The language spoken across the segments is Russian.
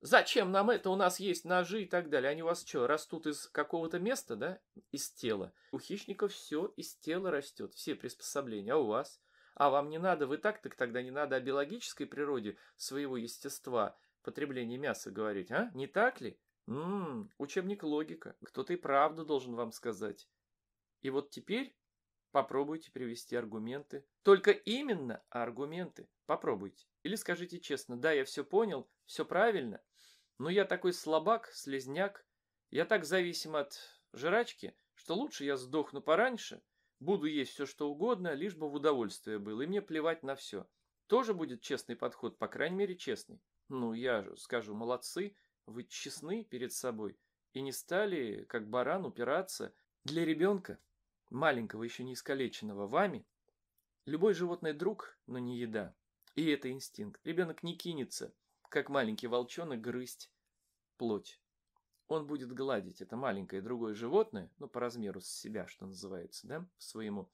Зачем нам это? У нас есть ножи и так далее. Они у вас что, растут из какого-то места, да? Из тела. У хищников все из тела растет, все приспособления. А у вас? А вам не надо, вы так так тогда не надо о биологической природе своего естества потребления мяса говорить, а? Не так ли? Ммм, учебник логика. Кто-то и правду должен вам сказать. И вот теперь попробуйте привести аргументы. Только именно аргументы. Попробуйте. Или скажите честно, да, я все понял, все правильно, но ну, я такой слабак, слезняк, я так зависим от жрачки, что лучше я сдохну пораньше, буду есть все что угодно, лишь бы в удовольствие было, и мне плевать на все. Тоже будет честный подход, по крайней мере честный. Ну, я же скажу, молодцы, вы честны перед собой и не стали, как баран, упираться. Для ребенка, маленького, еще не искалеченного вами, любой животный друг, но не еда. И это инстинкт. Ребенок не кинется как маленький волчонок, грызть плоть. Он будет гладить это маленькое другое животное, ну, по размеру с себя, что называется, да, своему.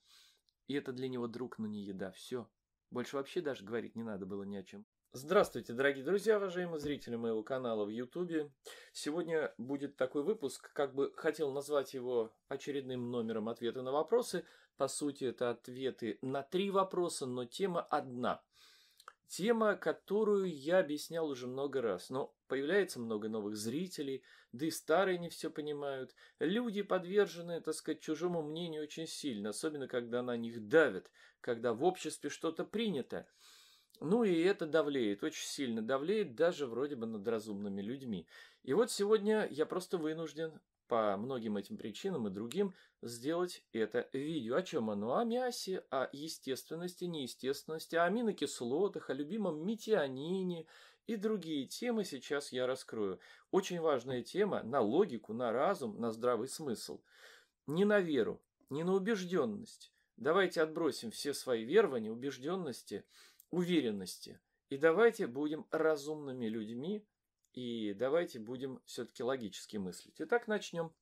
И это для него друг, но не еда, все. Больше вообще даже говорить не надо было ни о чем. Здравствуйте, дорогие друзья, уважаемые зрители моего канала в Ютубе. Сегодня будет такой выпуск, как бы хотел назвать его очередным номером ответа на вопросы. По сути, это ответы на три вопроса, но тема одна. Тема, которую я объяснял уже много раз, но появляется много новых зрителей, да и старые не все понимают. Люди подвержены, так сказать, чужому мнению очень сильно, особенно когда на них давят, когда в обществе что-то принято. Ну и это давлеет, очень сильно давлеет даже вроде бы над разумными людьми. И вот сегодня я просто вынужден по многим этим причинам и другим сделать это видео. О чем оно? О мясе, о естественности, неестественности, о аминокислотах, о любимом метионине и другие темы сейчас я раскрою. Очень важная тема на логику, на разум, на здравый смысл. Не на веру, не на убежденность. Давайте отбросим все свои верования, убежденности, уверенности. И давайте будем разумными людьми, и давайте будем все-таки логически мыслить. Итак, начнем.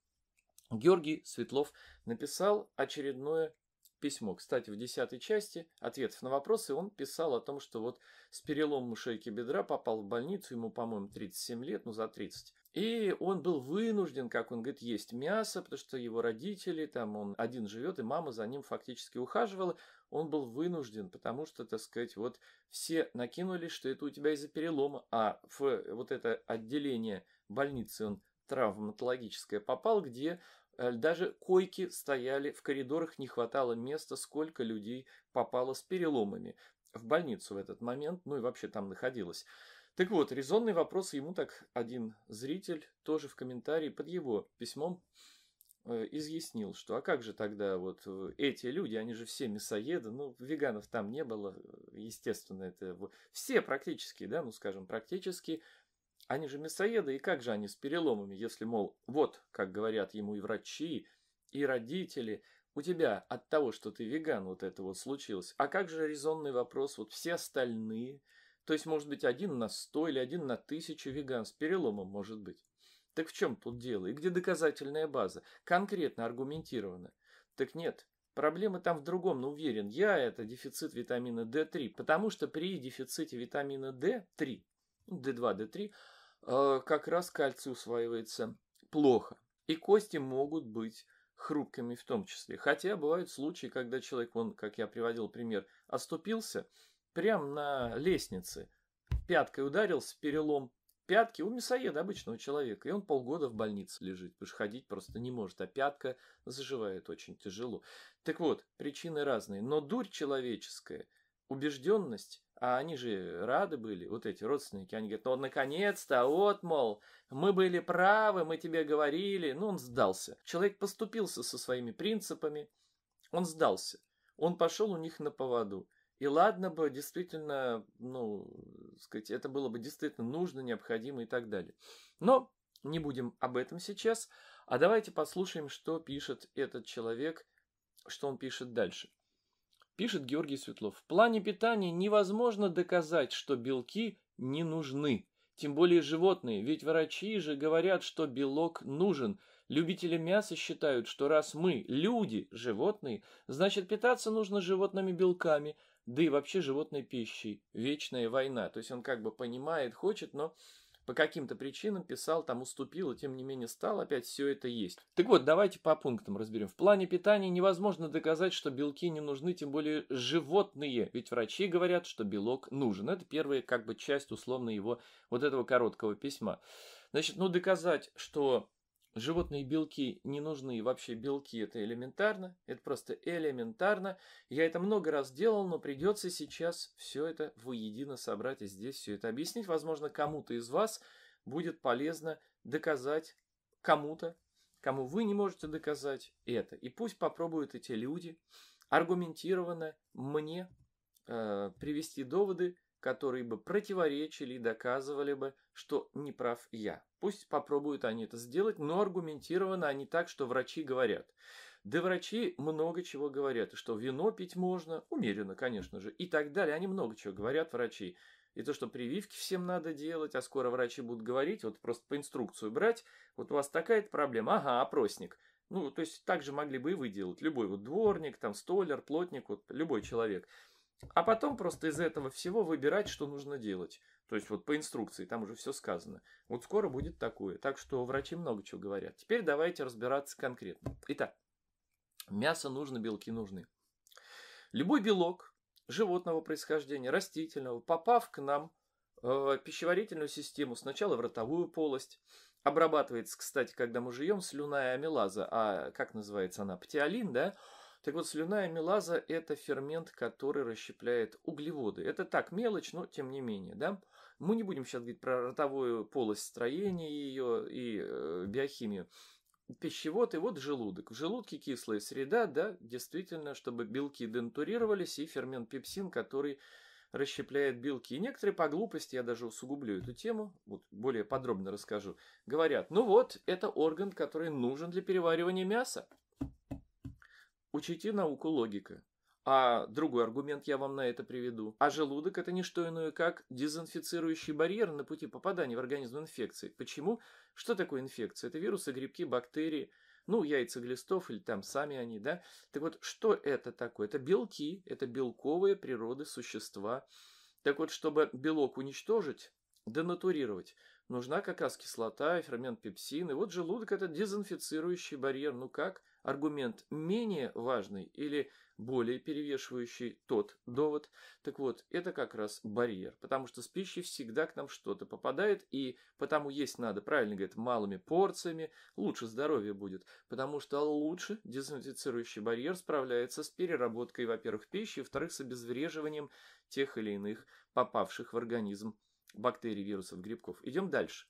Георгий Светлов написал очередное письмо. Кстати, в десятой части ответов на вопросы он писал о том, что вот с переломом шейки бедра попал в больницу, ему, по-моему, 37 лет, ну за 30. И он был вынужден, как он говорит, есть мясо, потому что его родители, там он один живет, и мама за ним фактически ухаживала он был вынужден, потому что, так сказать, вот все накинули, что это у тебя из-за перелома, а в э, вот это отделение больницы он травматологическое попал, где э, даже койки стояли, в коридорах не хватало места, сколько людей попало с переломами в больницу в этот момент, ну и вообще там находилось. Так вот, резонный вопрос ему так один зритель тоже в комментарии под его письмом Э, изъяснил, что а как же тогда вот э, эти люди, они же все мясоеды, ну, веганов там не было, э, естественно, это все практически, да, ну, скажем, практически, они же мясоеды, и как же они с переломами, если, мол, вот, как говорят ему и врачи, и родители, у тебя от того, что ты веган, вот это вот случилось, а как же резонный вопрос, вот все остальные, то есть, может быть, один на сто или один на тысячу веган с переломом может быть. Так в чем тут дело? И где доказательная база? Конкретно аргументировано. Так нет, Проблема там в другом, но уверен я, это дефицит витамина D3, потому что при дефиците витамина D3, D2, D3, э, как раз кальций усваивается плохо. И кости могут быть хрупкими в том числе. Хотя бывают случаи, когда человек, он, как я приводил пример, оступился прямо на лестнице, пяткой ударился, перелом пятки у мясоеда обычного человека, и он полгода в больнице лежит, потому что ходить просто не может, а пятка заживает очень тяжело. Так вот, причины разные, но дурь человеческая, убежденность, а они же рады были, вот эти родственники, они говорят, ну наконец-то, вот, мол, мы были правы, мы тебе говорили, ну он сдался. Человек поступился со своими принципами, он сдался. Он пошел у них на поводу. И ладно бы, действительно, ну, э, сказать, это было бы действительно нужно, необходимо и так далее. Но не будем об этом сейчас, а давайте послушаем, что пишет этот человек, что он пишет дальше. Пишет Георгий Светлов. В плане питания невозможно доказать, что белки не нужны. Тем более животные, ведь врачи же говорят, что белок нужен. Любители мяса считают, что раз мы, люди, животные, значит питаться нужно животными белками – да и вообще животной пищей, вечная война. То есть он как бы понимает, хочет, но по каким-то причинам писал, там уступил, и тем не менее стал, опять все это есть. Так вот, давайте по пунктам разберем. В плане питания невозможно доказать, что белки не нужны, тем более животные, ведь врачи говорят, что белок нужен. Это первая как бы часть условно его вот этого короткого письма. Значит, ну доказать, что Животные белки не нужны, вообще белки это элементарно, это просто элементарно. Я это много раз делал, но придется сейчас все это воедино собрать и здесь все это объяснить. Возможно, кому-то из вас будет полезно доказать кому-то, кому вы не можете доказать это. И пусть попробуют эти люди аргументированно мне э, привести доводы, которые бы противоречили и доказывали бы что не прав я. Пусть попробуют они это сделать, но аргументированно, они так, что врачи говорят. Да врачи много чего говорят, что вино пить можно, умеренно, конечно же, и так далее. Они много чего говорят, врачи. И то, что прививки всем надо делать, а скоро врачи будут говорить, вот просто по инструкцию брать, вот у вас такая-то проблема, ага, опросник. Ну, то есть так же могли бы и вы делать, любой вот дворник, там, столер, плотник, вот любой человек. А потом просто из этого всего выбирать, что нужно делать. То есть вот по инструкции, там уже все сказано. Вот скоро будет такое. Так что врачи много чего говорят. Теперь давайте разбираться конкретно. Итак, мясо нужно, белки нужны. Любой белок животного происхождения, растительного, попав к нам в э, пищеварительную систему, сначала в ротовую полость, обрабатывается, кстати, когда мы жуем, слюная амилаза, а как называется она, птиолин, да, так вот, слюная амилаза – это фермент, который расщепляет углеводы. Это так, мелочь, но тем не менее, да. Мы не будем сейчас говорить про ротовую полость строения ее и э, биохимию. Пищевод и вот желудок. В желудке кислая среда, да, действительно, чтобы белки дентурировались и фермент пепсин, который расщепляет белки. И некоторые по глупости, я даже усугублю эту тему, вот более подробно расскажу, говорят, ну вот, это орган, который нужен для переваривания мяса. Учите науку логика. А другой аргумент я вам на это приведу. А желудок – это не что иное, как дезинфицирующий барьер на пути попадания в организм инфекции. Почему? Что такое инфекция? Это вирусы, грибки, бактерии, ну, яйца глистов или там сами они, да? Так вот, что это такое? Это белки, это белковые природы существа. Так вот, чтобы белок уничтожить, денатурировать, нужна как раз кислота, фермент пепсин. И вот желудок – это дезинфицирующий барьер. Ну как? Аргумент менее важный или более перевешивающий тот довод. Так вот, это как раз барьер, потому что с пищей всегда к нам что-то попадает, и потому есть надо, правильно говорит малыми порциями, лучше здоровье будет, потому что лучше дезинфицирующий барьер справляется с переработкой, во-первых, пищи, во-вторых, с обезвреживанием тех или иных попавших в организм бактерий, вирусов, грибков. Идем дальше.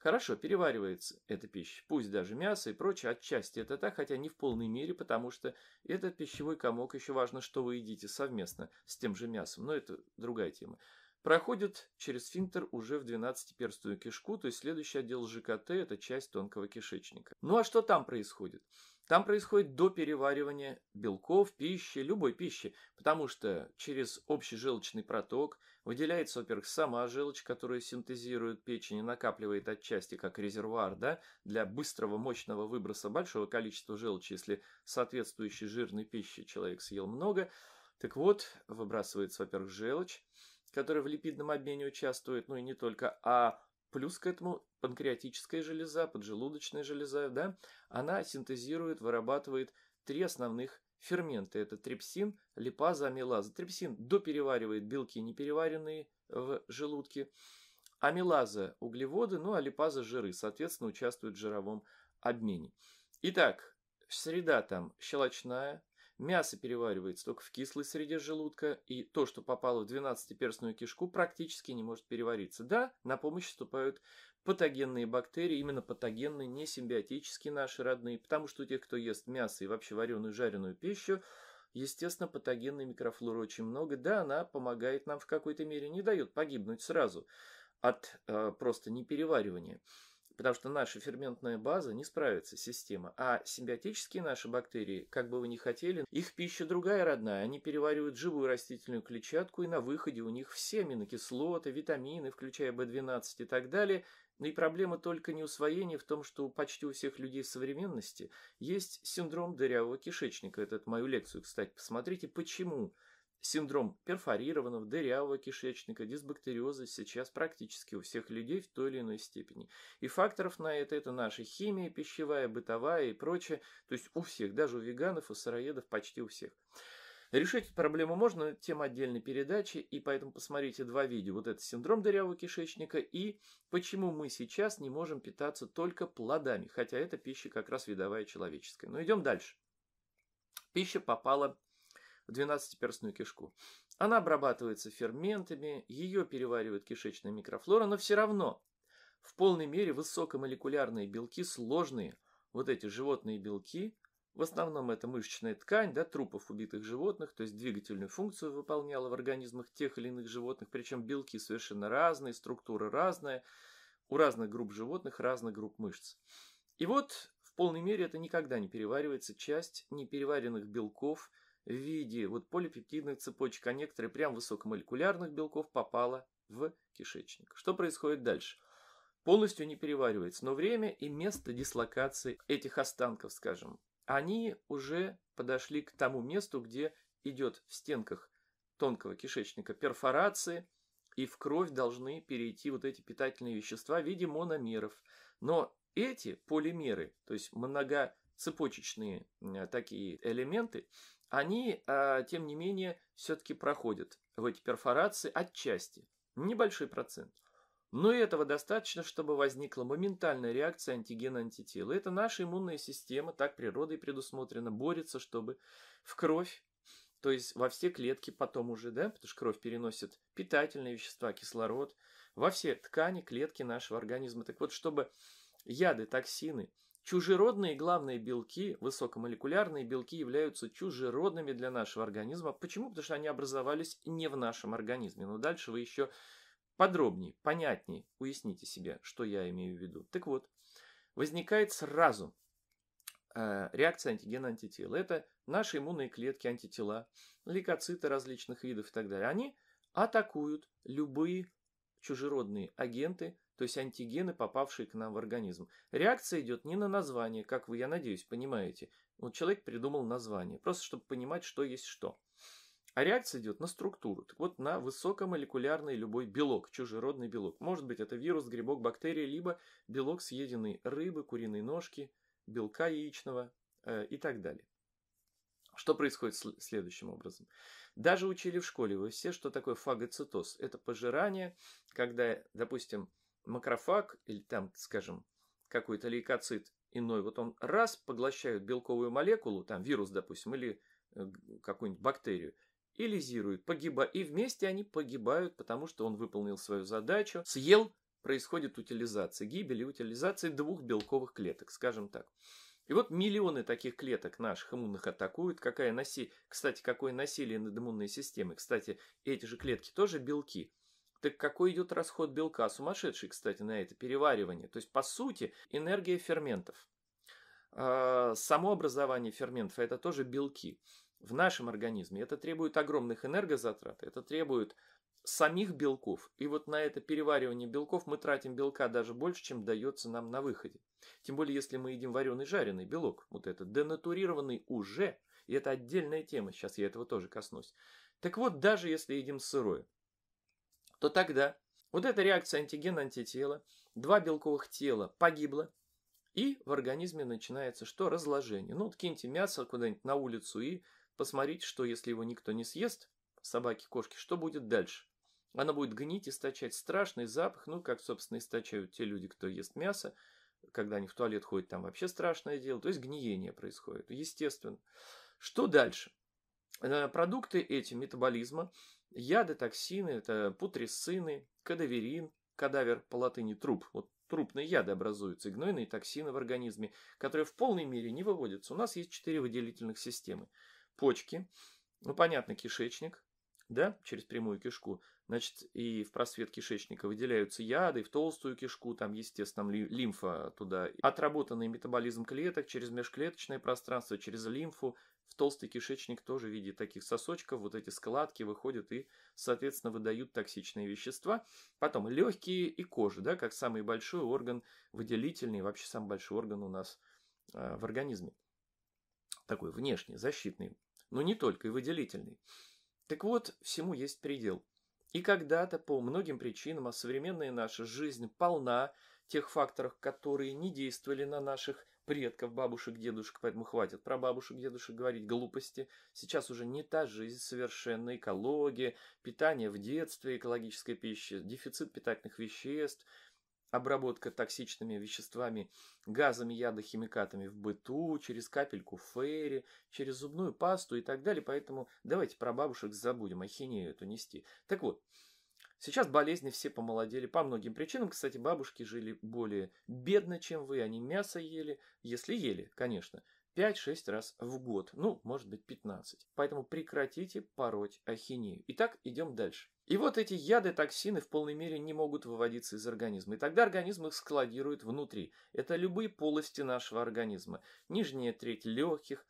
Хорошо переваривается эта пища, пусть даже мясо и прочее, отчасти это так, хотя не в полной мере, потому что этот пищевой комок, еще важно, что вы едите совместно с тем же мясом, но это другая тема. Проходит через сфинктер уже в 12-перстую кишку, то есть следующий отдел ЖКТ – это часть тонкого кишечника. Ну а что там происходит? Там происходит допереваривание белков, пищи, любой пищи, потому что через общий желчный проток выделяется, во-первых, сама желчь, которую синтезирует печень и накапливает отчасти как резервуар, да, для быстрого мощного выброса большого количества желчи, если соответствующей жирной пищи человек съел много. Так вот, выбрасывается, во-первых, желчь, которая в липидном обмене участвует, ну и не только, а Плюс к этому панкреатическая железа, поджелудочная железа, да, она синтезирует, вырабатывает три основных фермента: Это трипсин, липаза, амилаза. Трипсин допереваривает белки, непереваренные в желудке. Амилаза – углеводы, ну а липаза – жиры, соответственно, участвует в жировом обмене. Итак, среда там щелочная, Мясо переваривается только в кислой среде желудка, и то, что попало в 12-перстную кишку, практически не может перевариться. Да, на помощь вступают патогенные бактерии, именно патогенные, не симбиотические наши родные, потому что у тех, кто ест мясо и вообще вареную жареную пищу, естественно, патогенной микрофлоры очень много. Да, она помогает нам в какой-то мере, не дает погибнуть сразу от э, просто непереваривания потому что наша ферментная база не справится, система. А симбиотические наши бактерии, как бы вы ни хотели, их пища другая родная, они переваривают живую растительную клетчатку, и на выходе у них все аминокислоты, витамины, включая B12 и так далее, но и проблема только не усвоения в том, что почти у всех людей в современности есть синдром дырявого кишечника. Этот мою лекцию, кстати, посмотрите, почему Синдром перфорированного, дырявого кишечника, дисбактериоза сейчас практически у всех людей в той или иной степени. И факторов на это – это наша химия, пищевая, бытовая и прочее. То есть у всех, даже у веганов, у сыроедов, почти у всех. Решить эту проблему можно, тем отдельной передачи, и поэтому посмотрите два видео. Вот это синдром дырявого кишечника и почему мы сейчас не можем питаться только плодами, хотя эта пища как раз видовая человеческая. Но идем дальше. Пища попала в двенадцатиперстную кишку. Она обрабатывается ферментами, ее переваривает кишечная микрофлора, но все равно в полной мере высокомолекулярные белки сложные, вот эти животные белки, в основном это мышечная ткань, да, трупов убитых животных, то есть двигательную функцию выполняла в организмах тех или иных животных, причем белки совершенно разные, структура разная, у разных групп животных разных групп мышц. И вот в полной мере это никогда не переваривается, часть непереваренных белков – в виде вот полипептидных цепочек, а некоторые прям высокомолекулярных белков попало в кишечник. Что происходит дальше? Полностью не переваривается, но время и место дислокации этих останков, скажем, они уже подошли к тому месту, где идет в стенках тонкого кишечника перфорации, и в кровь должны перейти вот эти питательные вещества в виде мономеров. Но эти полимеры, то есть многоцепочечные такие элементы, они, а, тем не менее, все-таки проходят в эти перфорации отчасти. Небольшой процент. Но и этого достаточно, чтобы возникла моментальная реакция антигена антитела. Это наша иммунная система, так природой предусмотрена, борется, чтобы в кровь, то есть во все клетки потом уже, да, потому что кровь переносит питательные вещества, кислород, во все ткани, клетки нашего организма. Так вот, чтобы яды, токсины – Чужеродные главные белки, высокомолекулярные белки являются чужеродными для нашего организма. Почему? Потому что они образовались не в нашем организме. Но дальше вы еще подробнее, понятнее уясните себе, что я имею в виду. Так вот, возникает сразу э, реакция антигена-антитела. Это наши иммунные клетки, антитела, лейкоциты различных видов и так далее. Они атакуют любые чужеродные агенты, то есть антигены, попавшие к нам в организм. Реакция идет не на название, как вы, я надеюсь, понимаете. Вот человек придумал название, просто чтобы понимать, что есть что. А реакция идет на структуру, так вот на высокомолекулярный любой белок, чужеродный белок. Может быть это вирус, грибок, бактерия, либо белок съеденной рыбы, куриной ножки, белка яичного э, и так далее. Что происходит следующим образом? Даже учили в школе вы все, что такое фагоцитоз. Это пожирание, когда, допустим, макрофаг или там, скажем, какой-то лейкоцит иной, вот он раз поглощает белковую молекулу, там вирус, допустим, или э, какую-нибудь бактерию, и лизирует, погибает. И вместе они погибают, потому что он выполнил свою задачу, съел, происходит утилизация, гибель и утилизация двух белковых клеток, скажем так. И вот миллионы таких клеток наших иммунных атакуют. Какая наси... Кстати, какое насилие над иммунной системой. Кстати, эти же клетки тоже белки. Так какой идет расход белка? Сумасшедший, кстати, на это переваривание. То есть, по сути, энергия ферментов. А, само образование ферментов – это тоже белки в нашем организме. Это требует огромных энергозатрат, это требует самих белков. И вот на это переваривание белков мы тратим белка даже больше, чем дается нам на выходе. Тем более, если мы едим вареный жареный белок, вот это денатурированный уже, и это отдельная тема, сейчас я этого тоже коснусь. Так вот, даже если едим сырое, то тогда вот эта реакция антиген-антитела, два белковых тела погибло, и в организме начинается что? Разложение. Ну, вот киньте мясо куда-нибудь на улицу и посмотрите, что если его никто не съест, собаки, кошки, что будет дальше? Она будет гнить, источать страшный запах, ну, как, собственно, источают те люди, кто ест мясо, когда они в туалет ходят, там вообще страшное дело. То есть гниение происходит, естественно. Что дальше? Э, продукты эти метаболизма, яды, токсины, это путресцины, кадаверин, кадавер по латыни труп, вот трупные яды образуются, и гнойные токсины в организме, которые в полной мере не выводятся. У нас есть четыре выделительных системы. Почки, ну понятно, кишечник, да, через прямую кишку, Значит, и в просвет кишечника выделяются яды, и в толстую кишку, там, естественно, лимфа туда. Отработанный метаболизм клеток через межклеточное пространство, через лимфу, в толстый кишечник тоже в виде таких сосочков, вот эти складки выходят и, соответственно, выдают токсичные вещества. Потом легкие и кожа, да, как самый большой орган выделительный, вообще самый большой орган у нас э, в организме. Такой внешний, защитный, но не только и выделительный. Так вот, всему есть предел – и когда-то по многим причинам, а современная наша жизнь полна тех факторов, которые не действовали на наших предков, бабушек, дедушек, поэтому хватит про бабушек, дедушек говорить глупости. Сейчас уже не та жизнь совершенно, экология, питание в детстве, экологическая пища, дефицит питательных веществ – обработка токсичными веществами, газами, ядохимикатами в быту, через капельку фейри, через зубную пасту и так далее. Поэтому давайте про бабушек забудем, ахинею эту нести. Так вот, сейчас болезни все помолодели по многим причинам. Кстати, бабушки жили более бедно, чем вы. Они мясо ели, если ели, конечно. 5-6 раз в год, ну, может быть, 15. Поэтому прекратите пороть ахинею. Итак, идем дальше. И вот эти яды, токсины в полной мере не могут выводиться из организма. И тогда организм их складирует внутри. Это любые полости нашего организма. Нижняя треть легких,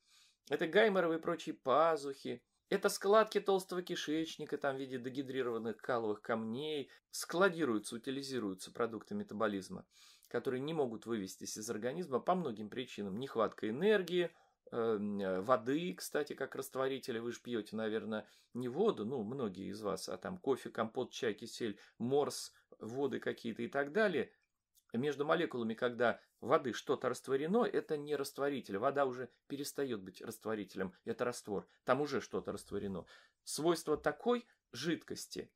это гайморовые и прочие пазухи, это складки толстого кишечника там в виде дегидрированных каловых камней, складируются, утилизируются продукты метаболизма, которые не могут вывестись из организма по многим причинам. Нехватка энергии – Эм, э, воды, кстати, как растворителя. Вы же пьете, наверное, не воду, ну, многие из вас, а там кофе, компот, чай, кисель, морс, воды какие-то и так далее. Между молекулами, когда воды что-то растворено, это не растворитель. Вода уже перестает быть растворителем, это раствор. Там уже что-то растворено. Свойство такой жидкости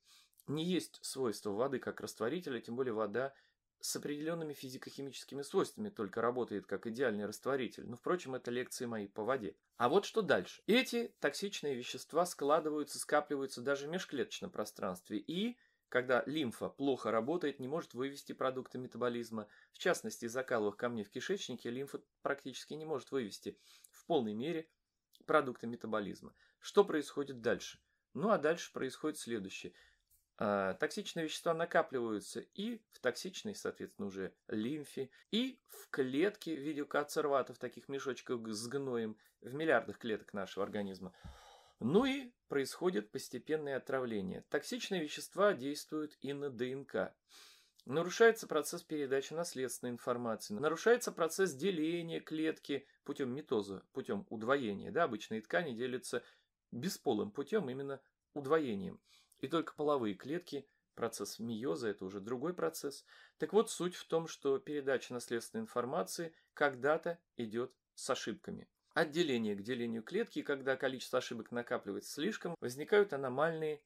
не есть свойство воды как растворителя, тем более вода – с определенными физико-химическими свойствами только работает как идеальный растворитель, но, впрочем, это лекции мои по воде. А вот что дальше. Эти токсичные вещества складываются, скапливаются даже в межклеточном пространстве и когда лимфа плохо работает, не может вывести продукты метаболизма. В частности, из закаловых камней в кишечнике лимфа практически не может вывести в полной мере продукты метаболизма. Что происходит дальше? Ну а дальше происходит следующее. А, токсичные вещества накапливаются и в токсичной, соответственно, уже лимфе, и в клетке в виде консерватов, таких мешочков с гноем, в миллиардах клеток нашего организма. Ну и происходит постепенное отравление. Токсичные вещества действуют и на ДНК. Нарушается процесс передачи наследственной информации, нарушается процесс деления клетки путем митоза, путем удвоения. Да, обычные ткани делятся бесполым путем, именно удвоением и только половые клетки – Процесс миоза – это уже другой процесс. Так вот, суть в том, что передача наследственной информации когда-то идет с ошибками. От деления к делению клетки, когда количество ошибок накапливается слишком, возникают аномальные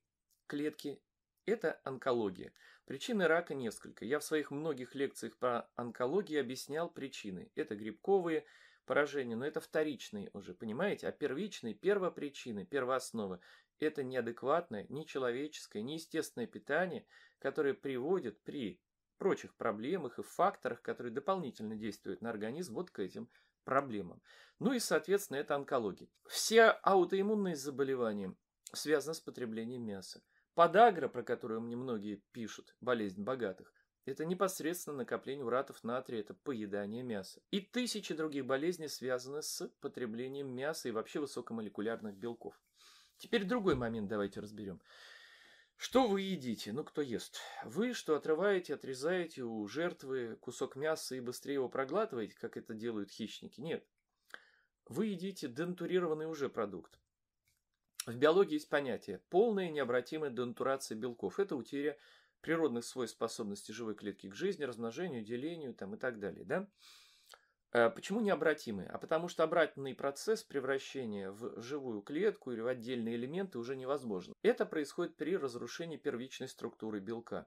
клетки. Это онкология. Причины рака несколько. Я в своих многих лекциях по онкологии объяснял причины. Это грибковые, поражения, но это вторичные уже, понимаете? А первичные, первопричины, первоосновы – это неадекватное, нечеловеческое, неестественное питание, которое приводит при прочих проблемах и факторах, которые дополнительно действуют на организм, вот к этим проблемам. Ну и, соответственно, это онкология. Все аутоиммунные заболевания связаны с потреблением мяса. Подагра, про которую мне многие пишут, болезнь богатых, это непосредственно накопление уратов натрия, это поедание мяса. И тысячи других болезней связаны с потреблением мяса и вообще высокомолекулярных белков. Теперь другой момент давайте разберем. Что вы едите? Ну, кто ест? Вы что отрываете, отрезаете у жертвы кусок мяса и быстрее его проглатываете, как это делают хищники? Нет. Вы едите дентурированный уже продукт. В биологии есть понятие полная необратимая дентурация белков. Это утеря природных свойств способности живой клетки к жизни, размножению, делению там, и так далее. Да? Э, почему необратимые? А потому что обратный процесс превращения в живую клетку или в отдельные элементы уже невозможен. Это происходит при разрушении первичной структуры белка,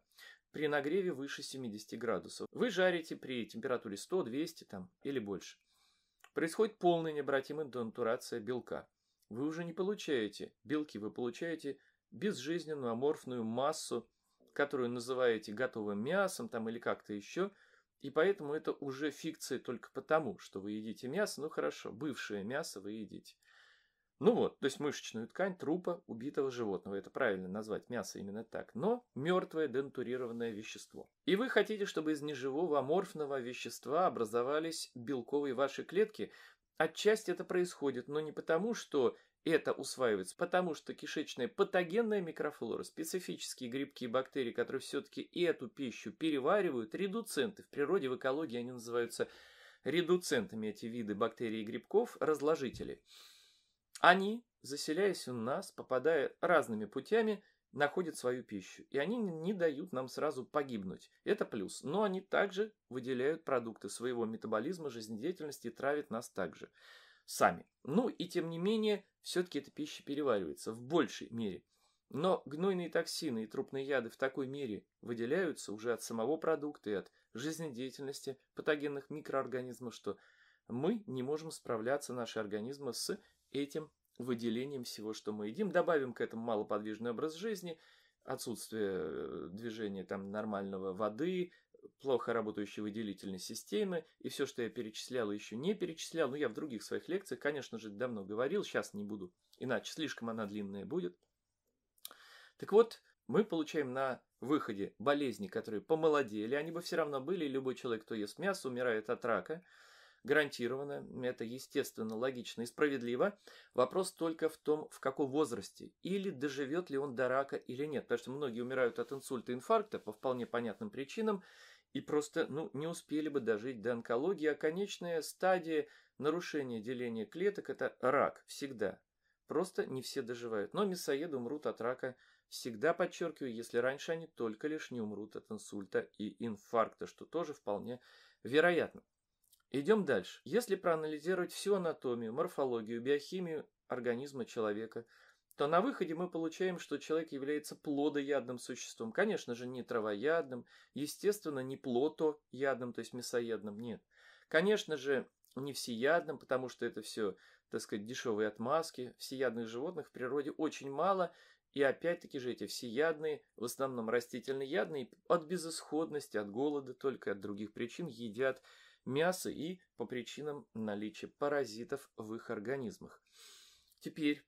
при нагреве выше 70 градусов. Вы жарите при температуре 100, 200 там, или больше. Происходит полная необратимая донатурация белка. Вы уже не получаете белки, вы получаете безжизненную аморфную массу которую называете готовым мясом там или как-то еще, и поэтому это уже фикция только потому, что вы едите мясо, ну хорошо, бывшее мясо вы едите. Ну вот, то есть мышечную ткань трупа убитого животного. Это правильно назвать мясо именно так. Но мертвое дентурированное вещество. И вы хотите, чтобы из неживого аморфного вещества образовались белковые ваши клетки. Отчасти это происходит, но не потому, что это усваивается, потому что кишечная патогенная микрофлора, специфические грибки и бактерии, которые все-таки эту пищу переваривают, редуценты, в природе, в экологии они называются редуцентами, эти виды бактерий и грибков, разложители. Они, заселяясь у нас, попадая разными путями, находят свою пищу, и они не дают нам сразу погибнуть. Это плюс. Но они также выделяют продукты своего метаболизма, жизнедеятельности и травят нас также. же сами. Ну и тем не менее, все-таки эта пища переваривается в большей мере. Но гнойные токсины и трупные яды в такой мере выделяются уже от самого продукта и от жизнедеятельности патогенных микроорганизмов, что мы не можем справляться, наши организмы, с этим выделением всего, что мы едим. Добавим к этому малоподвижный образ жизни, отсутствие э, движения там нормального воды, плохо работающей выделительной системы, и все, что я перечислял еще не перечислял, но ну, я в других своих лекциях, конечно же, давно говорил, сейчас не буду, иначе слишком она длинная будет. Так вот, мы получаем на выходе болезни, которые помолодели, они бы все равно были, любой человек, кто ест мясо, умирает от рака – гарантированно, это естественно, логично и справедливо. Вопрос только в том, в каком возрасте, или доживет ли он до рака или нет, потому что многие умирают от инсульта и инфаркта по вполне понятным причинам, и просто ну, не успели бы дожить до онкологии, а конечная стадия нарушения деления клеток – это рак всегда. Просто не все доживают. Но мясоеды умрут от рака всегда, подчеркиваю, если раньше они только лишь не умрут от инсульта и инфаркта, что тоже вполне вероятно. Идем дальше. Если проанализировать всю анатомию, морфологию, биохимию организма человека, то на выходе мы получаем, что человек является плодоядным существом. Конечно же, не травоядным, естественно, не плотоядным, то есть мясоядным, нет. Конечно же, не всеядным, потому что это все, так сказать, дешевые отмазки. Всеядных животных в природе очень мало, и опять-таки же эти всеядные, в основном растительноядные, от безысходности, от голода, только от других причин едят мяса и по причинам наличия паразитов в их организмах. Теперь,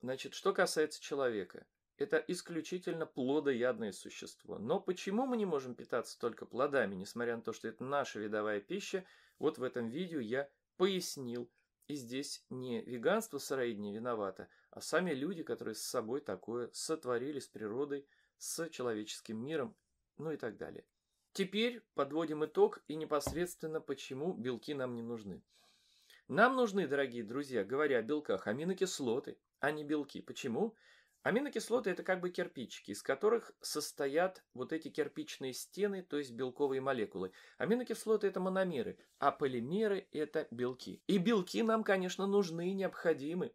значит, что касается человека. Это исключительно плодоядное существо. Но почему мы не можем питаться только плодами, несмотря на то, что это наша видовая пища? Вот в этом видео я пояснил. И здесь не веганство сыроедение виновато, а сами люди, которые с собой такое сотворили с природой, с человеческим миром, ну и так далее. Теперь подводим итог и непосредственно почему белки нам не нужны. Нам нужны, дорогие друзья, говоря о белках, аминокислоты, а не белки. Почему? Аминокислоты – это как бы кирпичики, из которых состоят вот эти кирпичные стены, то есть белковые молекулы. Аминокислоты – это мономеры, а полимеры – это белки. И белки нам, конечно, нужны и необходимы.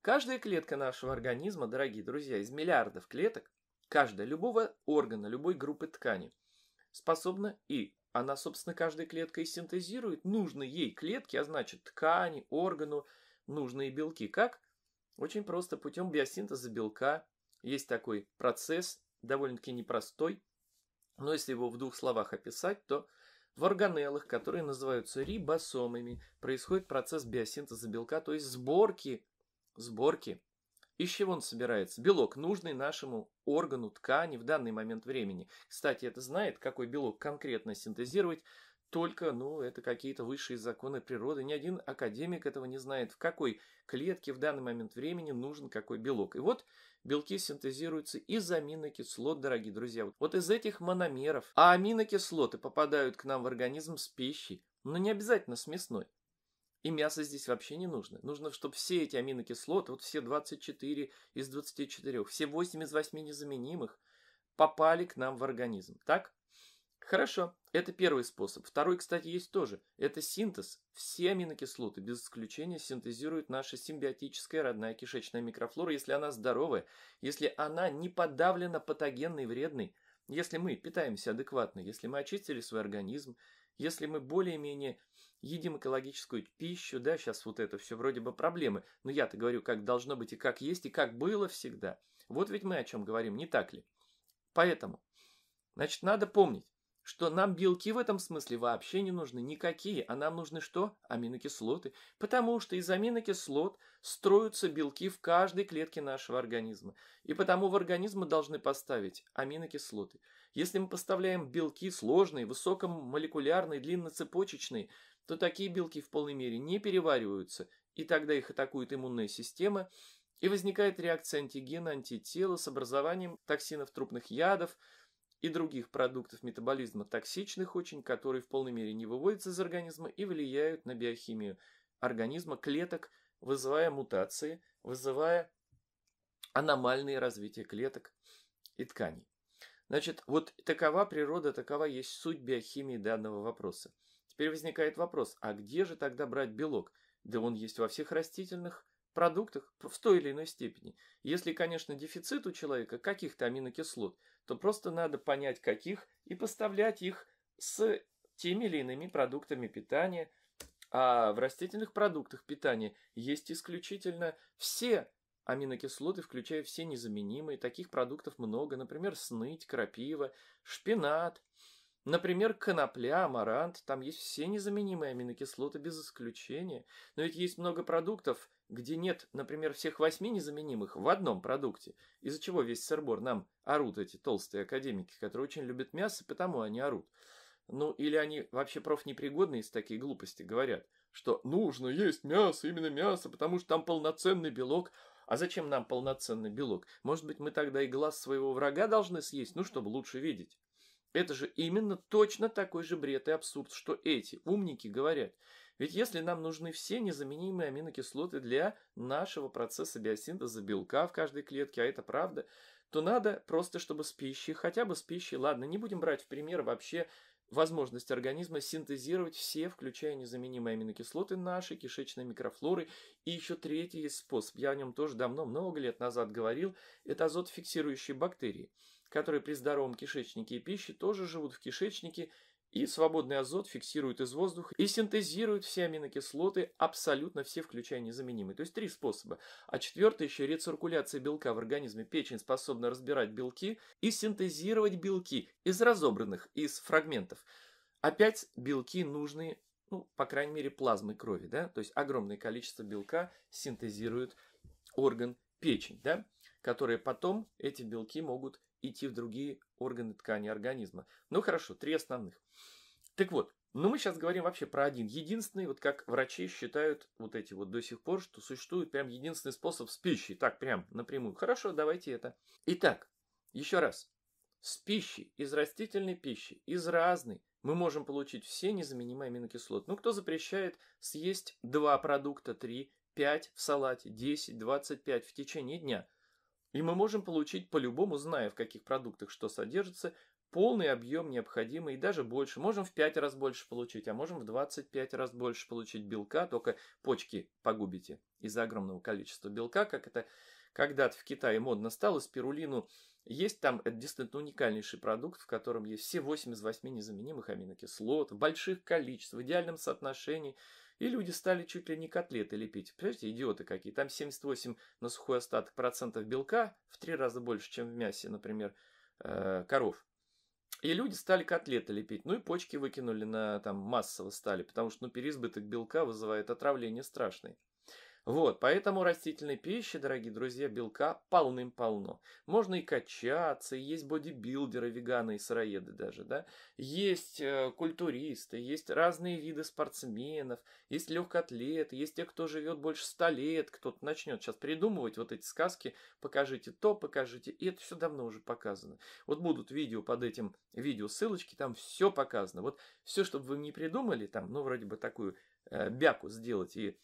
Каждая клетка нашего организма, дорогие друзья, из миллиардов клеток, каждая, любого органа, любой группы тканей способна и она, собственно, каждой клеткой синтезирует нужные ей клетки, а значит ткани, органу, нужные белки. Как? Очень просто, путем биосинтеза белка. Есть такой процесс, довольно-таки непростой, но если его в двух словах описать, то в органеллах, которые называются рибосомами, происходит процесс биосинтеза белка, то есть сборки, сборки из чего он собирается? Белок, нужный нашему органу ткани в данный момент времени. Кстати, это знает, какой белок конкретно синтезировать, только, ну, это какие-то высшие законы природы. Ни один академик этого не знает, в какой клетке в данный момент времени нужен какой белок. И вот белки синтезируются из аминокислот, дорогие друзья. Вот из этих мономеров. А аминокислоты попадают к нам в организм с пищей, но не обязательно с мясной. И мясо здесь вообще не нужно. Нужно, чтобы все эти аминокислоты, вот все 24 из 24, все 8 из 8 незаменимых попали к нам в организм. Так? Хорошо, это первый способ. Второй, кстати, есть тоже. Это синтез. Все аминокислоты, без исключения, синтезируют наша симбиотическая родная кишечная микрофлора, если она здоровая, если она не подавлена патогенной и вредной, если мы питаемся адекватно, если мы очистили свой организм, если мы более-менее едим экологическую пищу, да, сейчас вот это все вроде бы проблемы, но я-то говорю, как должно быть и как есть, и как было всегда. Вот ведь мы о чем говорим, не так ли? Поэтому, значит, надо помнить, что нам белки в этом смысле вообще не нужны никакие, а нам нужны что? Аминокислоты. Потому что из аминокислот строятся белки в каждой клетке нашего организма. И потому в организм мы должны поставить аминокислоты. Если мы поставляем белки сложные, высокомолекулярные, длинноцепочечные, то такие белки в полной мере не перевариваются, и тогда их атакует иммунная система, и возникает реакция антигена, антитела с образованием токсинов трупных ядов, и других продуктов метаболизма токсичных очень, которые в полной мере не выводятся из организма и влияют на биохимию организма клеток, вызывая мутации, вызывая аномальные развития клеток и тканей. Значит, вот такова природа, такова есть суть биохимии данного вопроса. Теперь возникает вопрос, а где же тогда брать белок? Да он есть во всех растительных продуктах в той или иной степени. Если, конечно, дефицит у человека каких-то аминокислот, то просто надо понять, каких, и поставлять их с теми или иными продуктами питания. А в растительных продуктах питания есть исключительно все аминокислоты, включая все незаменимые. Таких продуктов много, например, сныть, крапива, шпинат, Например, конопля, амарант, там есть все незаменимые аминокислоты без исключения. Но ведь есть много продуктов, где нет, например, всех восьми незаменимых в одном продукте, из-за чего весь сырбор нам орут эти толстые академики, которые очень любят мясо, потому они орут. Ну, или они вообще профнепригодные из такие глупости говорят, что нужно есть мясо, именно мясо, потому что там полноценный белок. А зачем нам полноценный белок? Может быть, мы тогда и глаз своего врага должны съесть, ну, чтобы лучше видеть. Это же именно точно такой же бред и абсурд, что эти умники говорят – ведь если нам нужны все незаменимые аминокислоты для нашего процесса биосинтеза белка в каждой клетке, а это правда, то надо просто, чтобы с пищей, хотя бы с пищей, ладно, не будем брать в пример вообще возможность организма синтезировать все, включая незаменимые аминокислоты нашей кишечной микрофлоры. И еще третий есть способ, я о нем тоже давно, много лет назад говорил, это азотфиксирующие бактерии, которые при здоровом кишечнике и пище тоже живут в кишечнике и свободный азот фиксирует из воздуха и синтезирует все аминокислоты, абсолютно все, включая незаменимые. То есть три способа. А четвертый еще рециркуляция белка в организме. Печень способна разбирать белки и синтезировать белки из разобранных, из фрагментов. Опять белки нужны, ну, по крайней мере, плазмой крови, да? То есть огромное количество белка синтезирует орган печень, да? Которые потом эти белки могут идти в другие органы ткани организма. Ну хорошо, три основных. Так вот, но ну, мы сейчас говорим вообще про один единственный, вот как врачи считают вот эти вот до сих пор, что существует прям единственный способ с пищей. Так, прям напрямую. Хорошо, давайте это. Итак, еще раз. С пищей, из растительной пищи, из разной, мы можем получить все незаменимые аминокислоты. Ну, кто запрещает съесть два продукта, три, пять в салате, десять, двадцать пять в течение дня – и мы можем получить по-любому, зная в каких продуктах что содержится, полный объем необходимый и даже больше. Можем в 5 раз больше получить, а можем в 25 раз больше получить белка, только почки погубите из-за огромного количества белка, как это когда-то в Китае модно стало, спирулину есть там, это действительно уникальнейший продукт, в котором есть все 8 из 8 незаменимых аминокислот, в больших количествах, в идеальном соотношении, и люди стали чуть ли не котлеты лепить. представляете, идиоты какие. Там 78 на сухой остаток процентов белка, в три раза больше, чем в мясе, например, э, коров. И люди стали котлеты лепить. Ну и почки выкинули на там массово стали, потому что ну, переизбыток белка вызывает отравление страшное. Вот, поэтому растительной пищи, дорогие друзья, белка полным-полно. Можно и качаться, и есть бодибилдеры, веганы и сыроеды даже, да. Есть э, культуристы, есть разные виды спортсменов, есть легкоатлеты, есть те, кто живет больше ста лет, кто-то начнет сейчас придумывать вот эти сказки, покажите то, покажите, и это все давно уже показано. Вот будут видео под этим видео ссылочки, там все показано. Вот все, чтобы вы не придумали, там, ну, вроде бы такую э, бяку сделать и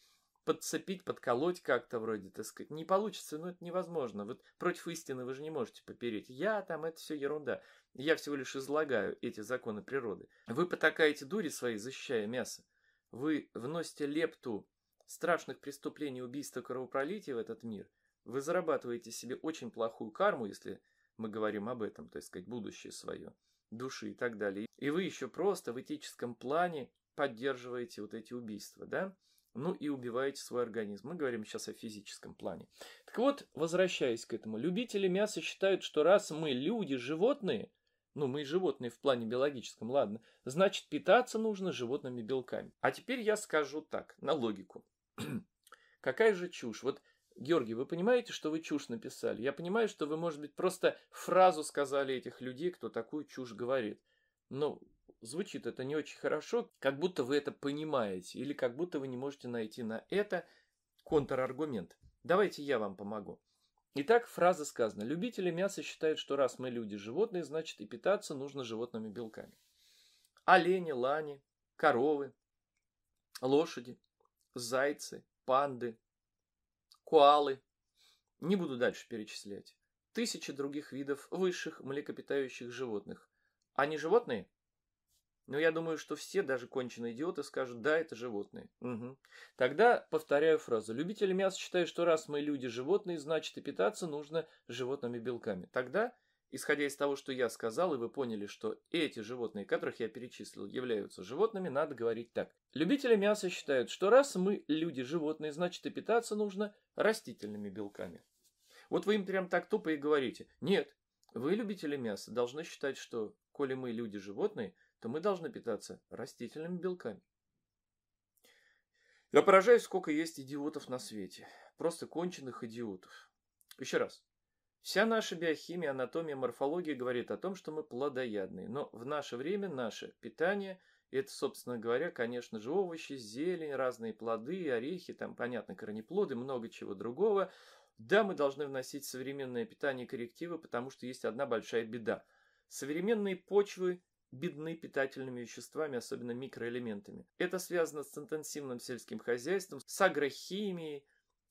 подцепить, подколоть как-то вроде, так сказать. Не получится, ну это невозможно. Вот против истины вы же не можете попереть. Я там, это все ерунда. Я всего лишь излагаю эти законы природы. Вы потакаете дури своей, защищая мясо. Вы вносите лепту страшных преступлений, убийства, кровопролития в этот мир. Вы зарабатываете себе очень плохую карму, если мы говорим об этом, то есть сказать, будущее свое, души и так далее. И вы еще просто в этическом плане поддерживаете вот эти убийства, да? ну и убиваете свой организм. Мы говорим сейчас о физическом плане. Так вот, возвращаясь к этому, любители мяса считают, что раз мы люди, животные, ну мы и животные в плане биологическом, ладно, значит питаться нужно животными белками. А теперь я скажу так, на логику. Какая же чушь? Вот Георгий, вы понимаете, что вы чушь написали? Я понимаю, что вы, может быть, просто фразу сказали этих людей, кто такую чушь говорит. Ну, Звучит это не очень хорошо, как будто вы это понимаете или как будто вы не можете найти на это контраргумент. Давайте я вам помогу. Итак, фраза сказана. Любители мяса считают, что раз мы люди животные, значит и питаться нужно животными белками. Олени, лани, коровы, лошади, зайцы, панды, коалы. Не буду дальше перечислять. Тысячи других видов высших млекопитающих животных. Они животные? Но я думаю, что все, даже конченые идиоты, скажут, да, это животные. Угу. Тогда повторяю фразу. Любители мяса считают, что раз мы люди животные, значит и питаться нужно животными белками. Тогда, исходя из того, что я сказал, и вы поняли, что эти животные, которых я перечислил, являются животными, надо говорить так. Любители мяса считают, что раз мы люди животные, значит и питаться нужно растительными белками. Вот вы им прям так тупо и говорите. Нет, вы, любители мяса, должны считать, что, коли мы люди животные, то мы должны питаться растительными белками. Я поражаюсь, сколько есть идиотов на свете. Просто конченых идиотов. Еще раз. Вся наша биохимия, анатомия, морфология говорит о том, что мы плодоядные. Но в наше время наше питание – это, собственно говоря, конечно же, овощи, зелень, разные плоды, орехи, там, понятно, корнеплоды, много чего другого. Да, мы должны вносить современное питание коррективы, потому что есть одна большая беда. Современные почвы бедны питательными веществами, особенно микроэлементами. Это связано с интенсивным сельским хозяйством, с агрохимией,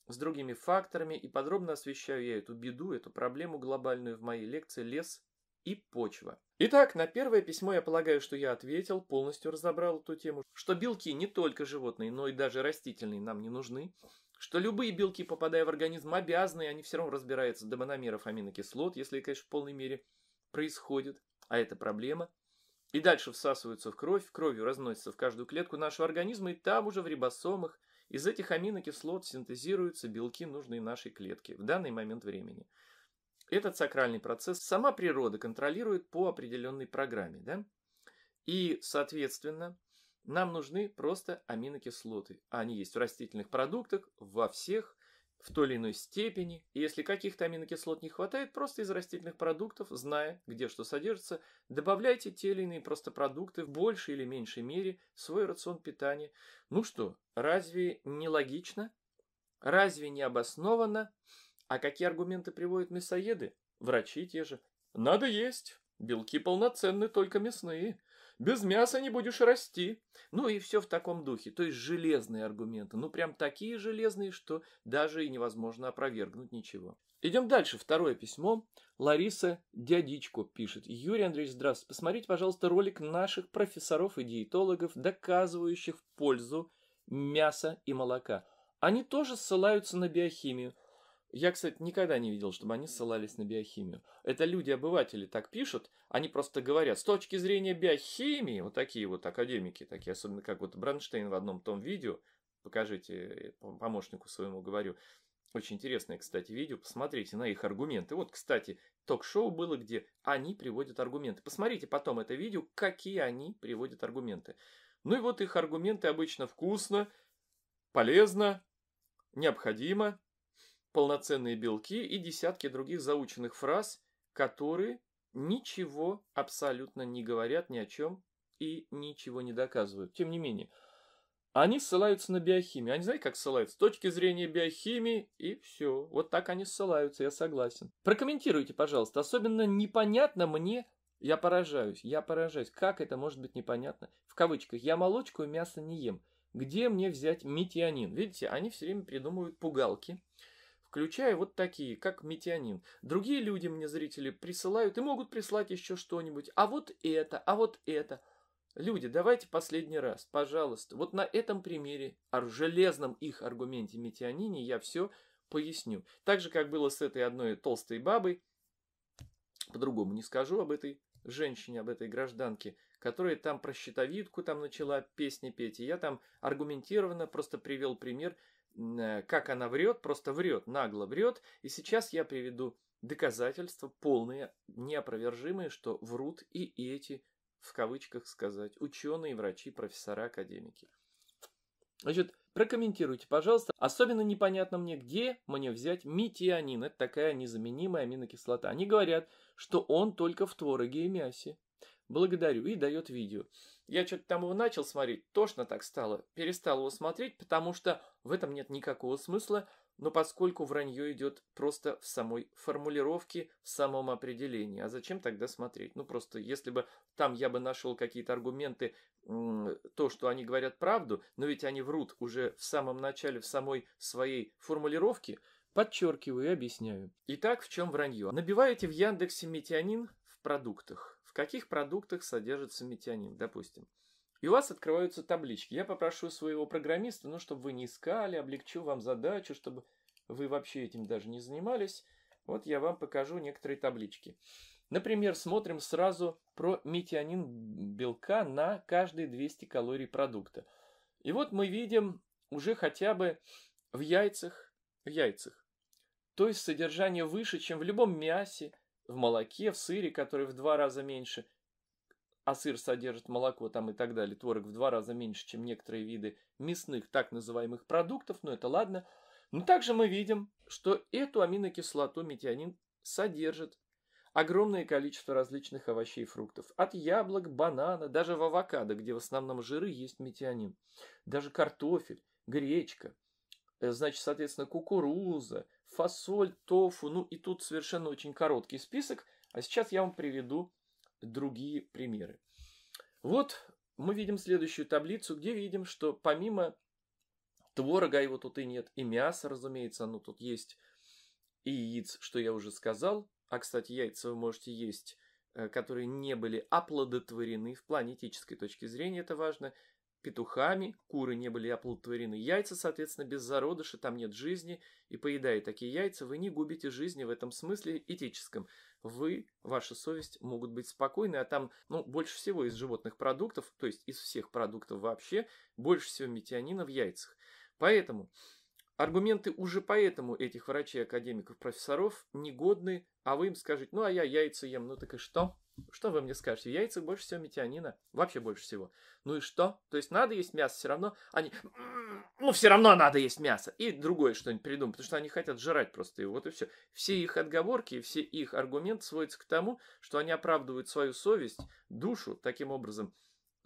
с другими факторами, и подробно освещаю я эту беду, эту проблему глобальную в моей лекции «Лес и почва». Итак, на первое письмо я полагаю, что я ответил, полностью разобрал эту тему, что белки не только животные, но и даже растительные нам не нужны, что любые белки, попадая в организм, обязаны, они все равно разбираются до мономеров аминокислот, если, конечно, в полной мере происходит, а это проблема – и дальше всасываются в кровь, кровью разносятся в каждую клетку нашего организма, и там уже в рибосомах из этих аминокислот синтезируются белки, нужные нашей клетке в данный момент времени. Этот сакральный процесс сама природа контролирует по определенной программе, да? И, соответственно, нам нужны просто аминокислоты. Они есть в растительных продуктах, во всех в той или иной степени, и если каких-то аминокислот не хватает, просто из растительных продуктов, зная, где что содержится, добавляйте те или иные просто продукты в большей или меньшей мере в свой рацион питания. Ну что, разве не логично? Разве не обоснованно? А какие аргументы приводят мясоеды? Врачи те же. Надо есть. Белки полноценны, только мясные. Без мяса не будешь расти. Ну и все в таком духе. То есть железные аргументы. Ну прям такие железные, что даже и невозможно опровергнуть ничего. Идем дальше. Второе письмо. Лариса Дядичко пишет. Юрий Андреевич, здравствуйте. Посмотрите, пожалуйста, ролик наших профессоров и диетологов, доказывающих пользу мяса и молока. Они тоже ссылаются на биохимию. Я, кстати, никогда не видел, чтобы они ссылались на биохимию. Это люди-обыватели так пишут, они просто говорят, с точки зрения биохимии, вот такие вот академики, такие, особенно как вот Бронштейн в одном том видео, покажите помощнику своему говорю, очень интересное, кстати, видео. Посмотрите на их аргументы. Вот, кстати, ток-шоу было, где они приводят аргументы. Посмотрите потом это видео, какие они приводят аргументы. Ну и вот их аргументы обычно вкусно, полезно, необходимо полноценные белки и десятки других заученных фраз, которые ничего абсолютно не говорят ни о чем и ничего не доказывают. Тем не менее, они ссылаются на биохимию. Они знаете, как ссылаются? С точки зрения биохимии и все. Вот так они ссылаются, я согласен. Прокомментируйте, пожалуйста. Особенно непонятно мне, я поражаюсь, я поражаюсь. Как это может быть непонятно? В кавычках. Я молочку и мясо не ем. Где мне взять метионин? Видите, они все время придумывают пугалки включая вот такие, как метионин Другие люди мне, зрители, присылают и могут прислать еще что-нибудь. А вот это, а вот это. Люди, давайте последний раз, пожалуйста, вот на этом примере, о железном их аргументе метионине я все поясню. Так же, как было с этой одной толстой бабой, по-другому не скажу об этой женщине, об этой гражданке, которая там про щитовидку там начала песни петь, и я там аргументированно просто привел пример – Э, как она врет, просто врет, нагло врет. И сейчас я приведу доказательства полные, неопровержимые, что врут и эти, в кавычках сказать, ученые, врачи, профессора, академики. Значит, прокомментируйте, пожалуйста. Особенно непонятно мне, где мне взять метионин. Это такая незаменимая аминокислота. Они говорят, что он только в твороге и мясе. Благодарю. И дает видео. Я что-то там его начал смотреть, тошно так стало. Перестал его смотреть, потому что в этом нет никакого смысла, но поскольку вранье идет просто в самой формулировке, в самом определении. А зачем тогда смотреть? Ну просто, если бы там я бы нашел какие-то аргументы, то, что они говорят правду, но ведь они врут уже в самом начале, в самой своей формулировке, подчеркиваю и объясняю. Итак, в чем вранье? Набиваете в Яндексе метионин в продуктах каких продуктах содержится метионин, допустим. И у вас открываются таблички. Я попрошу своего программиста, ну, чтобы вы не искали, облегчу вам задачу, чтобы вы вообще этим даже не занимались. Вот я вам покажу некоторые таблички. Например, смотрим сразу про метионин белка на каждые 200 калорий продукта. И вот мы видим уже хотя бы в яйцах, в яйцах. То есть содержание выше, чем в любом мясе, в молоке, в сыре, который в два раза меньше, а сыр содержит молоко там и так далее, творог в два раза меньше, чем некоторые виды мясных так называемых продуктов, но ну, это ладно. Но также мы видим, что эту аминокислоту метионин содержит огромное количество различных овощей и фруктов. От яблок, банана, даже в авокадо, где в основном жиры, есть метионин. Даже картофель, гречка, э, значит, соответственно, кукуруза, фасоль, тофу. Ну и тут совершенно очень короткий список. А сейчас я вам приведу другие примеры. Вот мы видим следующую таблицу, где видим, что помимо творога его тут и нет, и мяса, разумеется, оно тут есть, и яиц, что я уже сказал. А, кстати, яйца вы можете есть, э, которые не были оплодотворены в планетической точке зрения, это важно петухами, куры не были оплодотворены, яйца, соответственно, без зародыша, там нет жизни, и поедая такие яйца, вы не губите жизни в этом смысле этическом. Вы, ваша совесть могут быть спокойны, а там, ну, больше всего из животных продуктов, то есть из всех продуктов вообще, больше всего метионина в яйцах. Поэтому аргументы уже поэтому этих врачей, академиков, профессоров негодны, а вы им скажете, ну, а я яйца ем, ну так и что? Что вы мне скажете? Яйца больше всего метионина. Вообще больше всего. Ну и что? То есть надо есть мясо все равно. Они... Ну все равно надо есть мясо. И другое что-нибудь придумать. Потому что они хотят жрать просто его. Вот и все. Все их отговорки все их аргументы сводятся к тому, что они оправдывают свою совесть, душу, таким образом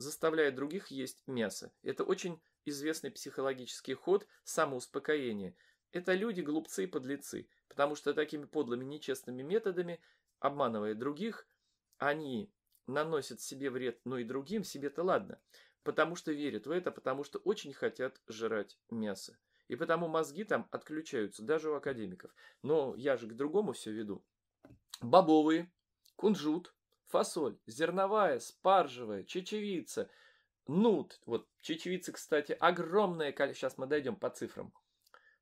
заставляя других есть мясо. Это очень известный психологический ход самоуспокоения. Это люди глупцы и подлецы, потому что такими подлыми нечестными методами, обманывая других, они наносят себе вред, но и другим, себе-то ладно, потому что верят в это, потому что очень хотят жрать мясо. И потому мозги там отключаются, даже у академиков. Но я же к другому все веду. Бобовые, кунжут, фасоль, зерновая, спаржевая, чечевица, нут. Вот чечевица, кстати, огромная, количество. Сейчас мы дойдем по цифрам.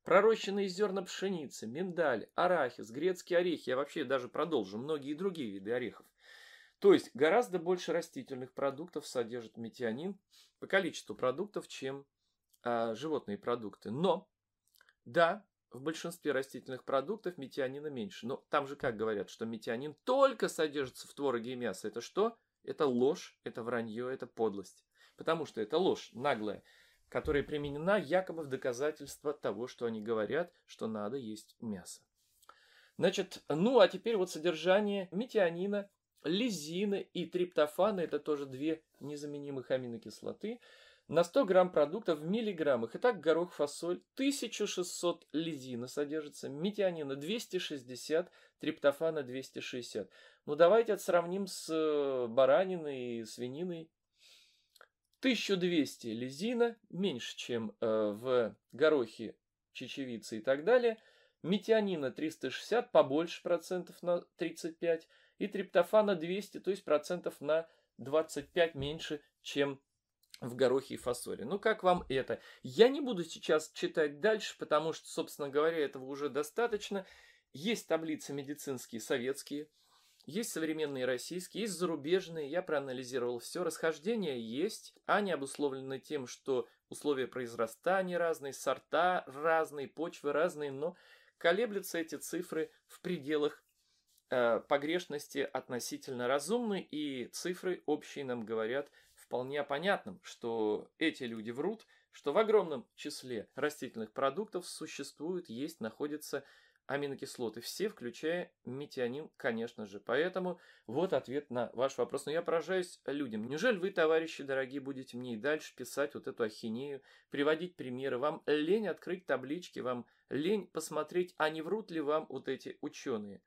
Пророщенные зерна пшеницы, миндаль, арахис, грецкие орехи. Я вообще даже продолжу. Многие другие виды орехов. То есть гораздо больше растительных продуктов содержит метионин по количеству продуктов, чем э, животные продукты. Но, да, в большинстве растительных продуктов метионина меньше. Но там же как говорят, что метионин только содержится в твороге и мясе. Это что? Это ложь, это вранье, это подлость. Потому что это ложь наглая, которая применена якобы в доказательство того, что они говорят, что надо есть мясо. Значит, ну а теперь вот содержание метионина лизина и триптофана это тоже две незаменимых аминокислоты. На 100 грамм продукта в миллиграммах. Итак, горох, фасоль, 1600 лизина содержится, метионина 260, триптофана 260. Ну, давайте это сравним с э, бараниной и свининой. 1200 лизина, меньше, чем э, в горохе, чечевице и так далее. Метионина 360, побольше процентов на 35 и триптофана 200, то есть процентов на 25 меньше, чем в горохе и фасоле. Ну как вам это? Я не буду сейчас читать дальше, потому что, собственно говоря, этого уже достаточно. Есть таблицы медицинские советские, есть современные российские, есть зарубежные. Я проанализировал все. Расхождения есть. Они обусловлены тем, что условия произрастания разные, сорта разные, почвы разные, но колеблются эти цифры в пределах Э, погрешности относительно разумны, и цифры общие нам говорят вполне понятным, что эти люди врут, что в огромном числе растительных продуктов существуют, есть, находятся аминокислоты, все, включая метионин, конечно же. Поэтому вот ответ на ваш вопрос. Но я поражаюсь людям. Неужели вы, товарищи дорогие, будете мне и дальше писать вот эту ахинею, приводить примеры? Вам лень открыть таблички, вам лень посмотреть, а не врут ли вам вот эти ученые?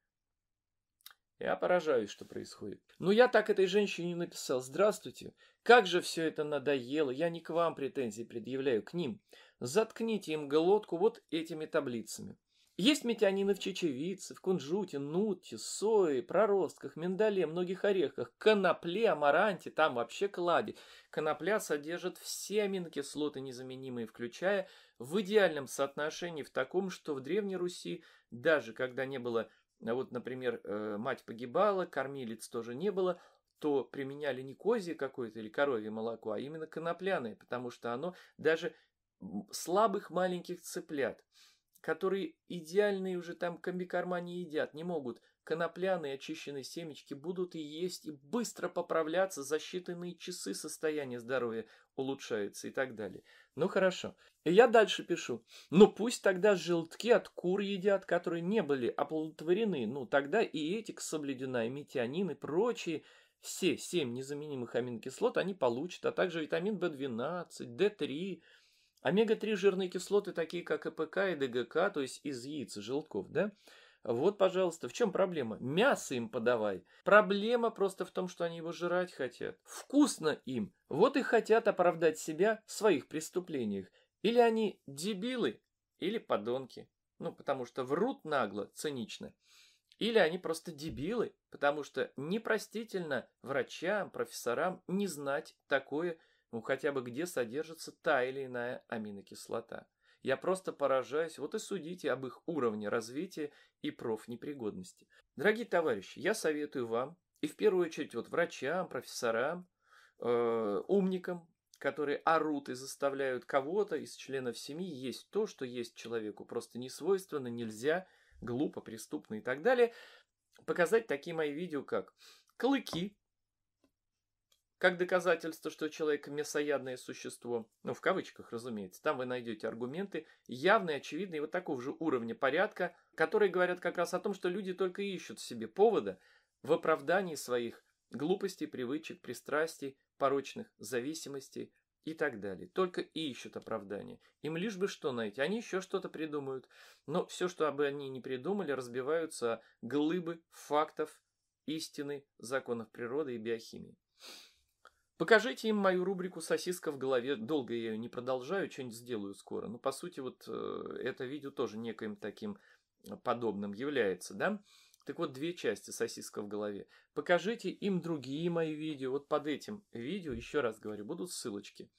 Я поражаюсь, что происходит. Но ну, я так этой женщине написал. Здравствуйте. Как же все это надоело. Я не к вам претензии предъявляю, к ним. Заткните им глотку вот этими таблицами. Есть метянины в чечевице, в кунжуте, нуте, сое, проростках, миндале, многих орехах, конопле, амаранте, там вообще клади. Конопля содержит все аминокислоты незаменимые, включая в идеальном соотношении в таком, что в Древней Руси, даже когда не было а вот, например, э, мать погибала, кормилец тоже не было, то применяли не козье какое-то или коровье молоко, а именно конопляное, потому что оно даже слабых маленьких цыплят, которые идеальные уже там комбикорма не едят, не могут конопляные очищенные семечки будут и есть, и быстро поправляться за считанные часы состояния здоровья улучшается и так далее. Ну хорошо. И я дальше пишу. Ну пусть тогда желтки от кур едят, которые не были оплодотворены. Ну тогда и эти соблюдена, и метионин, и прочие все семь незаменимых аминокислот они получат, а также витамин В12, Д 3 омега-3 жирные кислоты, такие как ЭПК и ДГК, то есть из яиц и желтков, да, вот, пожалуйста, в чем проблема? Мясо им подавай. Проблема просто в том, что они его жрать хотят. Вкусно им. Вот и хотят оправдать себя в своих преступлениях. Или они дебилы, или подонки. Ну, потому что врут нагло, цинично. Или они просто дебилы, потому что непростительно врачам, профессорам не знать такое, ну хотя бы где содержится та или иная аминокислота. Я просто поражаюсь, вот и судите об их уровне развития и профнепригодности. Дорогие товарищи, я советую вам, и в первую очередь вот врачам, профессорам, э, умникам, которые орут и заставляют кого-то из членов семьи есть то, что есть человеку, просто не свойственно, нельзя, глупо, преступно и так далее, показать такие мои видео, как клыки, как доказательство, что человек мясоядное существо, ну в кавычках, разумеется, там вы найдете аргументы, явные, очевидные, вот такого же уровня порядка, которые говорят как раз о том, что люди только ищут в себе повода в оправдании своих глупостей, привычек, пристрастий, порочных зависимостей и так далее. Только и ищут оправдания. Им лишь бы что найти. Они еще что-то придумают. Но все, что бы они не придумали, разбиваются глыбы фактов, истины, законов природы и биохимии. Покажите им мою рубрику «Сосиска в голове». Долго я ее не продолжаю, что-нибудь сделаю скоро. Но, ну, по сути, вот э, это видео тоже неким таким э, подобным является, да? Так вот, две части «Сосиска в голове». Покажите им другие мои видео. Вот под этим видео, еще раз говорю, будут ссылочки.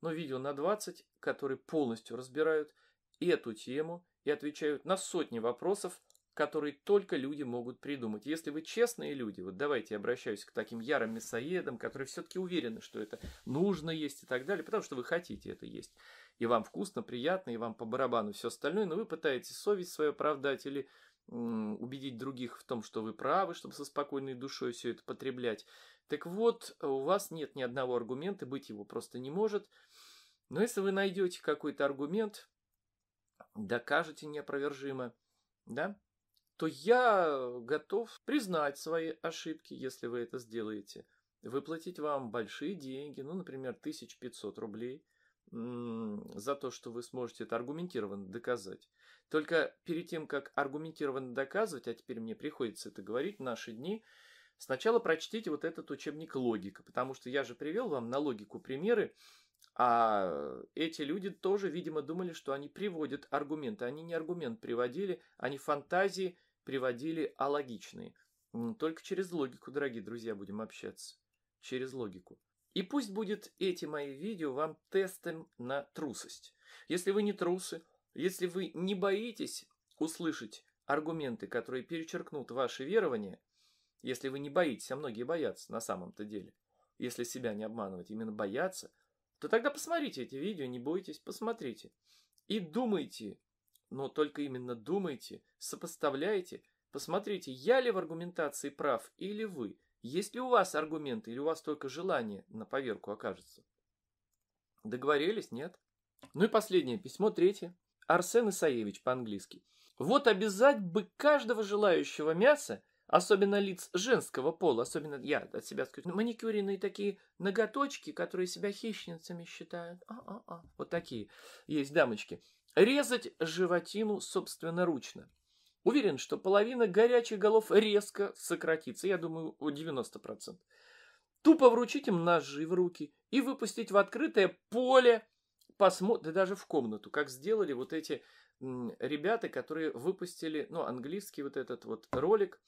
Но видео на 20, которые полностью разбирают эту тему и отвечают на сотни вопросов который только люди могут придумать. Если вы честные люди, вот давайте я обращаюсь к таким ярым мясоедам, которые все-таки уверены, что это нужно есть и так далее, потому что вы хотите это есть. И вам вкусно, приятно, и вам по барабану все остальное, но вы пытаетесь совесть свою оправдать или убедить других в том, что вы правы, чтобы со спокойной душой все это потреблять. Так вот, у вас нет ни одного аргумента, быть его просто не может. Но если вы найдете какой-то аргумент, докажете неопровержимо, да, то я готов признать свои ошибки, если вы это сделаете, выплатить вам большие деньги, ну, например, 1500 рублей за то, что вы сможете это аргументированно доказать. Только перед тем, как аргументированно доказывать, а теперь мне приходится это говорить в наши дни, сначала прочтите вот этот учебник «Логика», потому что я же привел вам на логику примеры, а эти люди тоже, видимо, думали, что они приводят аргументы. Они не аргумент приводили, они фантазии – приводили алогичные. Только через логику, дорогие друзья, будем общаться. Через логику. И пусть будет эти мои видео вам тестом на трусость. Если вы не трусы, если вы не боитесь услышать аргументы, которые перечеркнут ваше верование, если вы не боитесь, а многие боятся на самом-то деле, если себя не обманывать, именно боятся, то тогда посмотрите эти видео, не бойтесь, посмотрите. И думайте, но только именно думайте, сопоставляйте, посмотрите, я ли в аргументации прав или вы, есть ли у вас аргументы или у вас только желание на поверку окажется. Договорились, нет? Ну и последнее, письмо третье. Арсен Исаевич по-английски. Вот обязать бы каждого желающего мяса, особенно лиц женского пола, особенно я от себя скажу, ну, маникюренные такие ноготочки, которые себя хищницами считают. А-а-а. Вот такие есть дамочки. Резать животину собственноручно. Уверен, что половина горячих голов резко сократится, я думаю, 90%. Тупо вручить им ножи в руки и выпустить в открытое поле, посмо... да даже в комнату, как сделали вот эти ребята, которые выпустили, ну, английский вот этот вот ролик.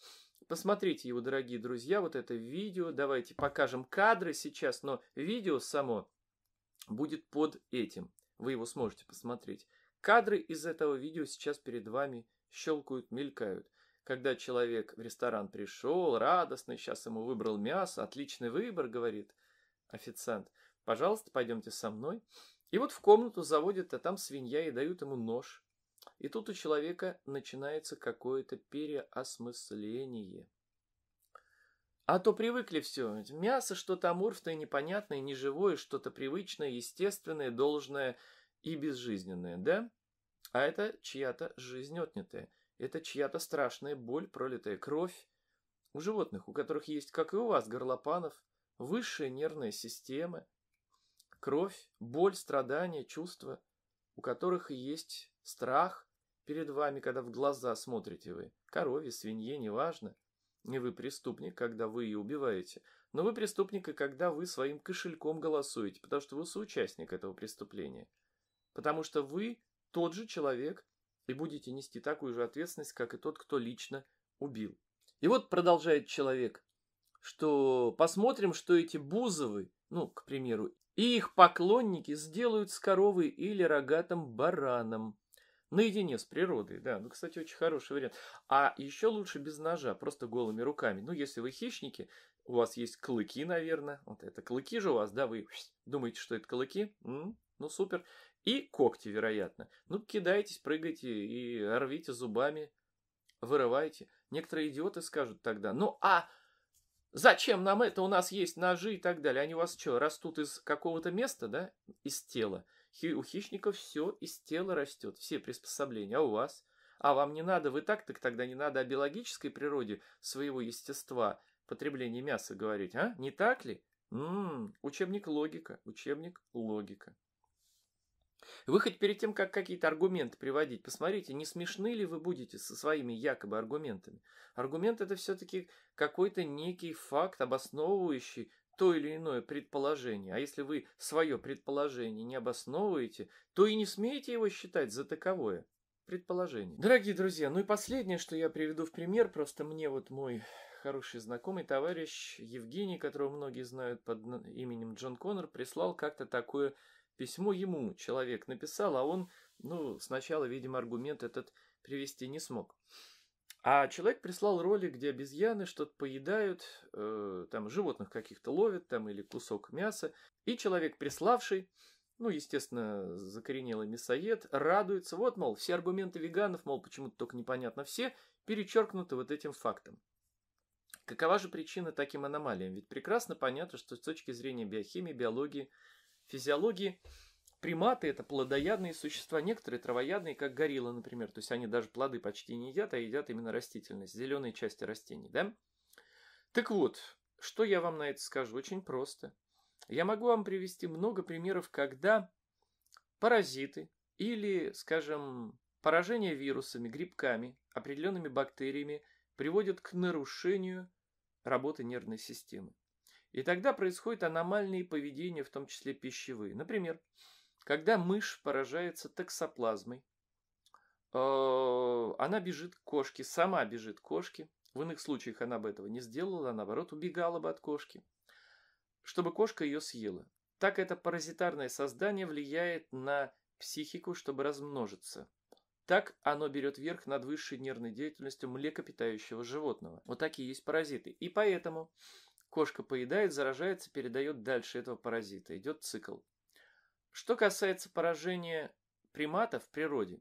Посмотрите его, дорогие друзья, вот это видео. Давайте покажем кадры сейчас, но видео само будет под этим. Вы его сможете посмотреть. Кадры из этого видео сейчас перед вами щелкают, мелькают. Когда человек в ресторан пришел, радостный, сейчас ему выбрал мясо, отличный выбор, говорит официант, пожалуйста, пойдемте со мной. И вот в комнату заводят, а там свинья и дают ему нож. И тут у человека начинается какое-то переосмысление. А то привыкли все. Мясо что-то амурфное, непонятное, неживое, что-то привычное, естественное, должное – и безжизненные, да? А это чья-то жизнь отнятая, это чья-то страшная боль, пролитая кровь. У животных, у которых есть, как и у вас, горлопанов, высшие нервные системы, кровь, боль, страдания, чувства, у которых и есть страх перед вами, когда в глаза смотрите вы, корове, свинье, неважно. Не вы преступник, когда вы ее убиваете, но вы преступник и когда вы своим кошельком голосуете, потому что вы соучастник этого преступления потому что вы тот же человек и будете нести такую же ответственность, как и тот, кто лично убил. И вот продолжает человек, что посмотрим, что эти Бузовы, ну, к примеру, и их поклонники сделают с коровой или рогатым бараном. Наедине с природой, да. Ну, кстати, очень хороший вариант. А еще лучше без ножа, просто голыми руками. Ну, если вы хищники, у вас есть клыки, наверное. Вот это клыки же у вас, да, вы думаете, что это клыки? М-м? Ну, супер. И когти, вероятно. Ну, кидайтесь, прыгайте и рвите зубами, вырывайте. Некоторые идиоты скажут тогда, ну а зачем нам это, у нас есть ножи и так далее. Они у вас что, растут из какого-то места, да, из тела? Хи у хищников все из тела растет, все приспособления, а у вас? А вам не надо, вы так-так тогда не надо о биологической природе своего естества потребления мяса говорить, а? Не так ли? М м-м, -м, учебник логика, учебник логика. Вы хоть перед тем, как какие-то аргументы приводить, посмотрите, не смешны ли вы будете со своими якобы аргументами. Аргумент – это все-таки какой-то некий факт, обосновывающий то или иное предположение. А если вы свое предположение не обосновываете, то и не смеете его считать за таковое предположение. Дорогие друзья, ну и последнее, что я приведу в пример, просто мне вот мой хороший знакомый товарищ Евгений, которого многие знают под именем Джон Коннор, прислал как-то такое Письмо ему человек написал, а он, ну, сначала, видимо, аргумент этот привести не смог. А человек прислал ролик, где обезьяны что-то поедают, э, там животных каких-то ловят, там или кусок мяса. И человек, приславший, ну, естественно, закоренелый мясоед, радуется. Вот, мол, все аргументы веганов, мол, почему-то только непонятно все, перечеркнуты вот этим фактом. Какова же причина таким аномалиям? Ведь прекрасно понятно, что с точки зрения биохимии, биологии – физиологии приматы – это плодоядные существа, некоторые травоядные, как гориллы, например. То есть они даже плоды почти не едят, а едят именно растительность, зеленые части растений, да? Так вот, что я вам на это скажу? Очень просто. Я могу вам привести много примеров, когда паразиты или, скажем, поражение вирусами, грибками, определенными бактериями приводит к нарушению работы нервной системы. И тогда происходит аномальные поведения, в том числе пищевые. Например, когда мышь поражается токсоплазмой, э, она бежит к кошке, сама бежит к кошке. В иных случаях она бы этого не сделала, а наоборот убегала бы от кошки, чтобы кошка ее съела. Так это паразитарное создание влияет на психику, чтобы размножиться. Так оно берет верх над высшей нервной деятельностью млекопитающего животного. Вот такие есть паразиты. И поэтому Кошка поедает, заражается, передает дальше этого паразита. Идет цикл. Что касается поражения примата в природе,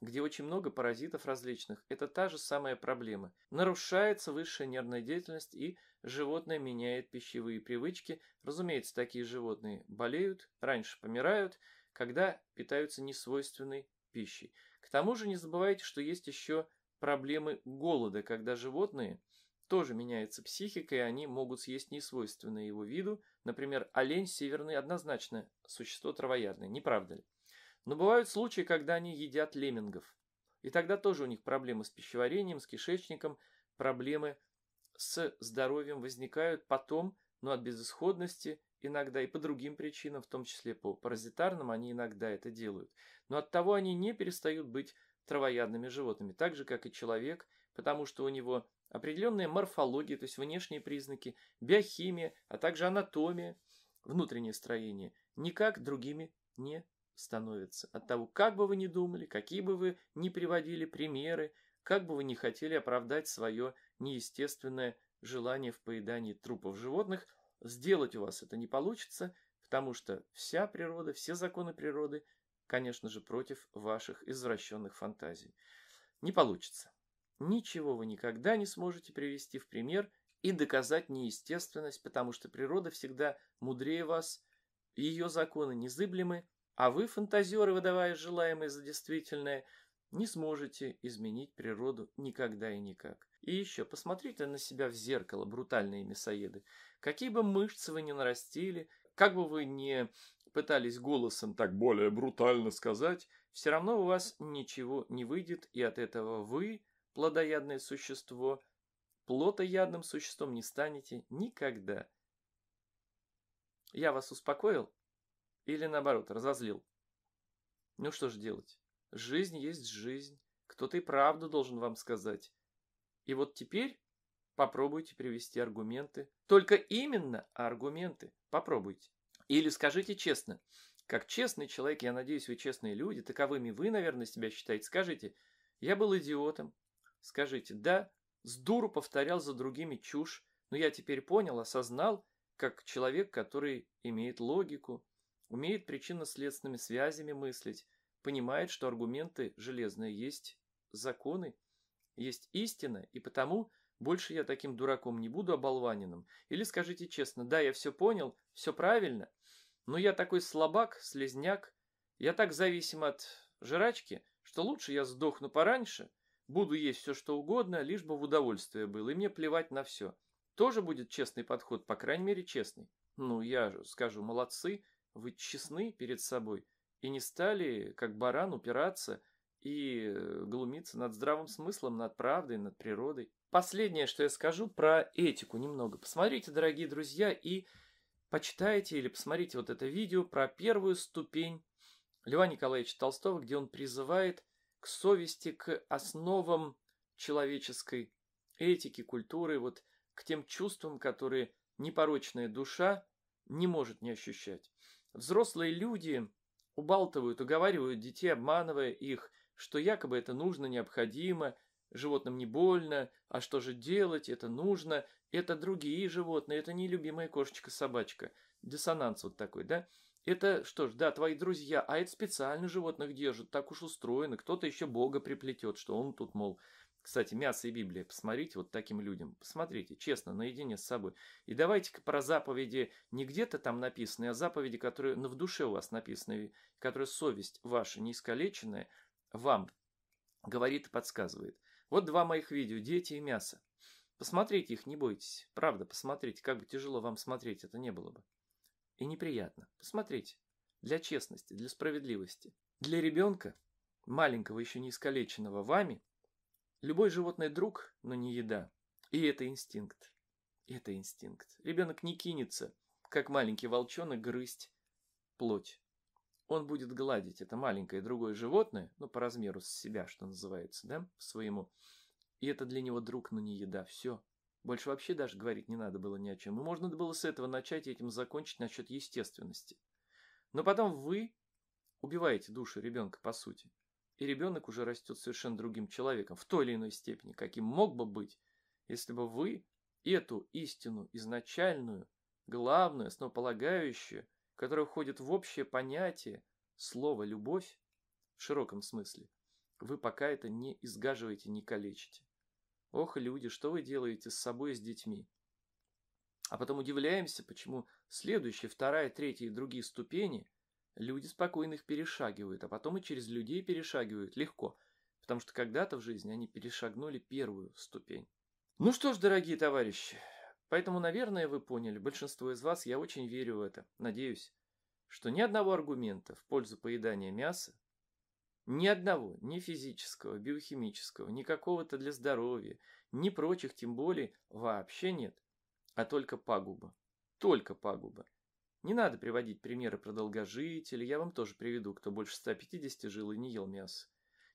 где очень много паразитов различных, это та же самая проблема. Нарушается высшая нервная деятельность и животное меняет пищевые привычки. Разумеется, такие животные болеют, раньше помирают, когда питаются несвойственной пищей. К тому же не забывайте, что есть еще проблемы голода, когда животные тоже меняется психика, и они могут съесть несвойственное его виду. Например, олень северный однозначно существо травоядное, не правда ли? Но бывают случаи, когда они едят леммингов. И тогда тоже у них проблемы с пищеварением, с кишечником, проблемы с здоровьем возникают потом, но от безысходности, иногда и по другим причинам, в том числе по паразитарным, они иногда это делают. Но от того они не перестают быть травоядными животными, так же, как и человек, потому что у него определенная морфология, то есть внешние признаки, биохимия, а также анатомия, внутреннее строение, никак другими не становится. От того, как бы вы ни думали, какие бы вы ни приводили примеры, как бы вы ни хотели оправдать свое неестественное желание в поедании трупов животных, сделать у вас это не получится, потому что вся природа, все законы природы, конечно же, против ваших извращенных фантазий. Не получится. Ничего вы никогда не сможете привести в пример и доказать неестественность, потому что природа всегда мудрее вас, ее законы незыблемы, а вы, фантазеры, выдавая желаемое за действительное, не сможете изменить природу никогда и никак. И еще, посмотрите на себя в зеркало, брутальные мясоеды. Какие бы мышцы вы ни нарастили, как бы вы ни пытались голосом так более брутально сказать, все равно у вас ничего не выйдет, и от этого вы плодоядное существо, плотоядным существом не станете никогда. Я вас успокоил? Или наоборот, разозлил? Ну что ж делать? Жизнь есть жизнь. Кто-то и правду должен вам сказать. И вот теперь попробуйте привести аргументы. Только именно аргументы. Попробуйте. Или скажите честно. Как честный человек, я надеюсь, вы честные люди, таковыми вы, наверное, себя считаете, скажите, я был идиотом, Скажите, да, с дуру повторял за другими чушь, но я теперь понял, осознал, как человек, который имеет логику, умеет причинно-следственными связями мыслить, понимает, что аргументы железные есть законы, есть истина, и потому больше я таким дураком не буду оболваненным. Или скажите честно, да, я все понял, все правильно, но я такой слабак, слезняк, я так зависим от жрачки, что лучше я сдохну пораньше – Буду есть все что угодно, лишь бы в удовольствие было, и мне плевать на все. Тоже будет честный подход, по крайней мере честный. Ну, я же скажу, молодцы, вы честны перед собой и не стали, как баран, упираться и э, глумиться над здравым смыслом, над правдой, над природой. Последнее, что я скажу про этику немного. Посмотрите, дорогие друзья, и почитайте или посмотрите вот это видео про первую ступень Льва Николаевича Толстого, где он призывает к совести, к основам человеческой этики, культуры, вот к тем чувствам, которые непорочная душа не может не ощущать. Взрослые люди убалтывают, уговаривают детей, обманывая их, что якобы это нужно, необходимо, животным не больно, а что же делать, это нужно, это другие животные, это не любимая кошечка-собачка. Диссонанс вот такой, да? Это что ж, да, твои друзья, а это специально животных держат, так уж устроено. Кто-то еще Бога приплетет, что он тут, мол, кстати, мясо и Библия, посмотрите вот таким людям, посмотрите, честно, наедине с собой. И давайте-ка про заповеди не где-то там написанные, а заповеди, которые ну, в душе у вас написаны, которые совесть ваша не искалеченная вам говорит и подсказывает. Вот два моих видео «Дети и мясо». Посмотрите их, не бойтесь. Правда, посмотрите, как бы тяжело вам смотреть это не было бы и неприятно. Посмотрите. Для честности, для справедливости. Для ребенка, маленького, еще не искалеченного вами, любой животный друг, но не еда. И это инстинкт. Это инстинкт. Ребенок не кинется, как маленький волчонок, грызть плоть. Он будет гладить это маленькое другое животное, ну, по размеру с себя, что называется, да, своему. И это для него друг, но не еда. Все. Больше вообще даже говорить не надо было ни о чем. И можно было с этого начать и этим закончить насчет естественности. Но потом вы убиваете душу ребенка, по сути. И ребенок уже растет совершенно другим человеком, в той или иной степени, каким мог бы быть, если бы вы эту истину изначальную, главную, основополагающую, которая входит в общее понятие слова «любовь» в широком смысле, вы пока это не изгаживаете, не калечите. Ох, люди, что вы делаете с собой и с детьми? А потом удивляемся, почему следующие, вторая, третья и другие ступени люди спокойно их перешагивают, а потом и через людей перешагивают легко, потому что когда-то в жизни они перешагнули первую ступень. Ну что ж, дорогие товарищи, поэтому, наверное, вы поняли, большинство из вас, я очень верю в это, надеюсь, что ни одного аргумента в пользу поедания мяса ни одного, ни физического, биохимического, ни какого-то для здоровья, ни прочих тем более вообще нет, а только пагуба. Только пагуба. Не надо приводить примеры про долгожителей, я вам тоже приведу, кто больше 150 жил и не ел мясо.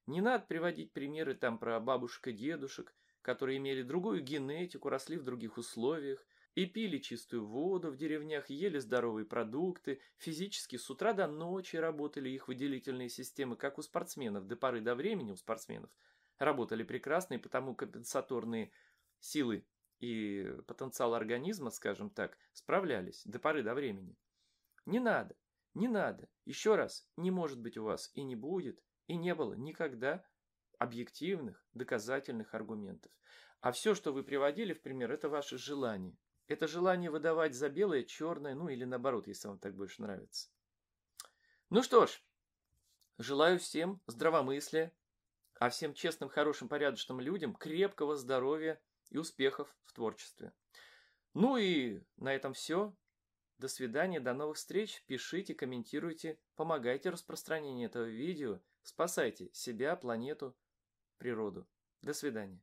Не надо приводить примеры там про бабушек и дедушек, которые имели другую генетику, росли в других условиях, и пили чистую воду в деревнях, ели здоровые продукты, физически с утра до ночи работали их выделительные системы, как у спортсменов, до поры до времени у спортсменов работали прекрасно, и потому компенсаторные силы и потенциал организма, скажем так, справлялись до поры до времени. Не надо, не надо, еще раз, не может быть у вас и не будет, и не было никогда объективных, доказательных аргументов. А все, что вы приводили в пример, это ваши желания. Это желание выдавать за белое черное, ну или наоборот, если вам так больше нравится. Ну что ж, желаю всем здравомыслия, а всем честным, хорошим, порядочным людям крепкого здоровья и успехов в творчестве. Ну и на этом все. До свидания, до новых встреч. Пишите, комментируйте, помогайте распространению этого видео, спасайте себя, планету, природу. До свидания.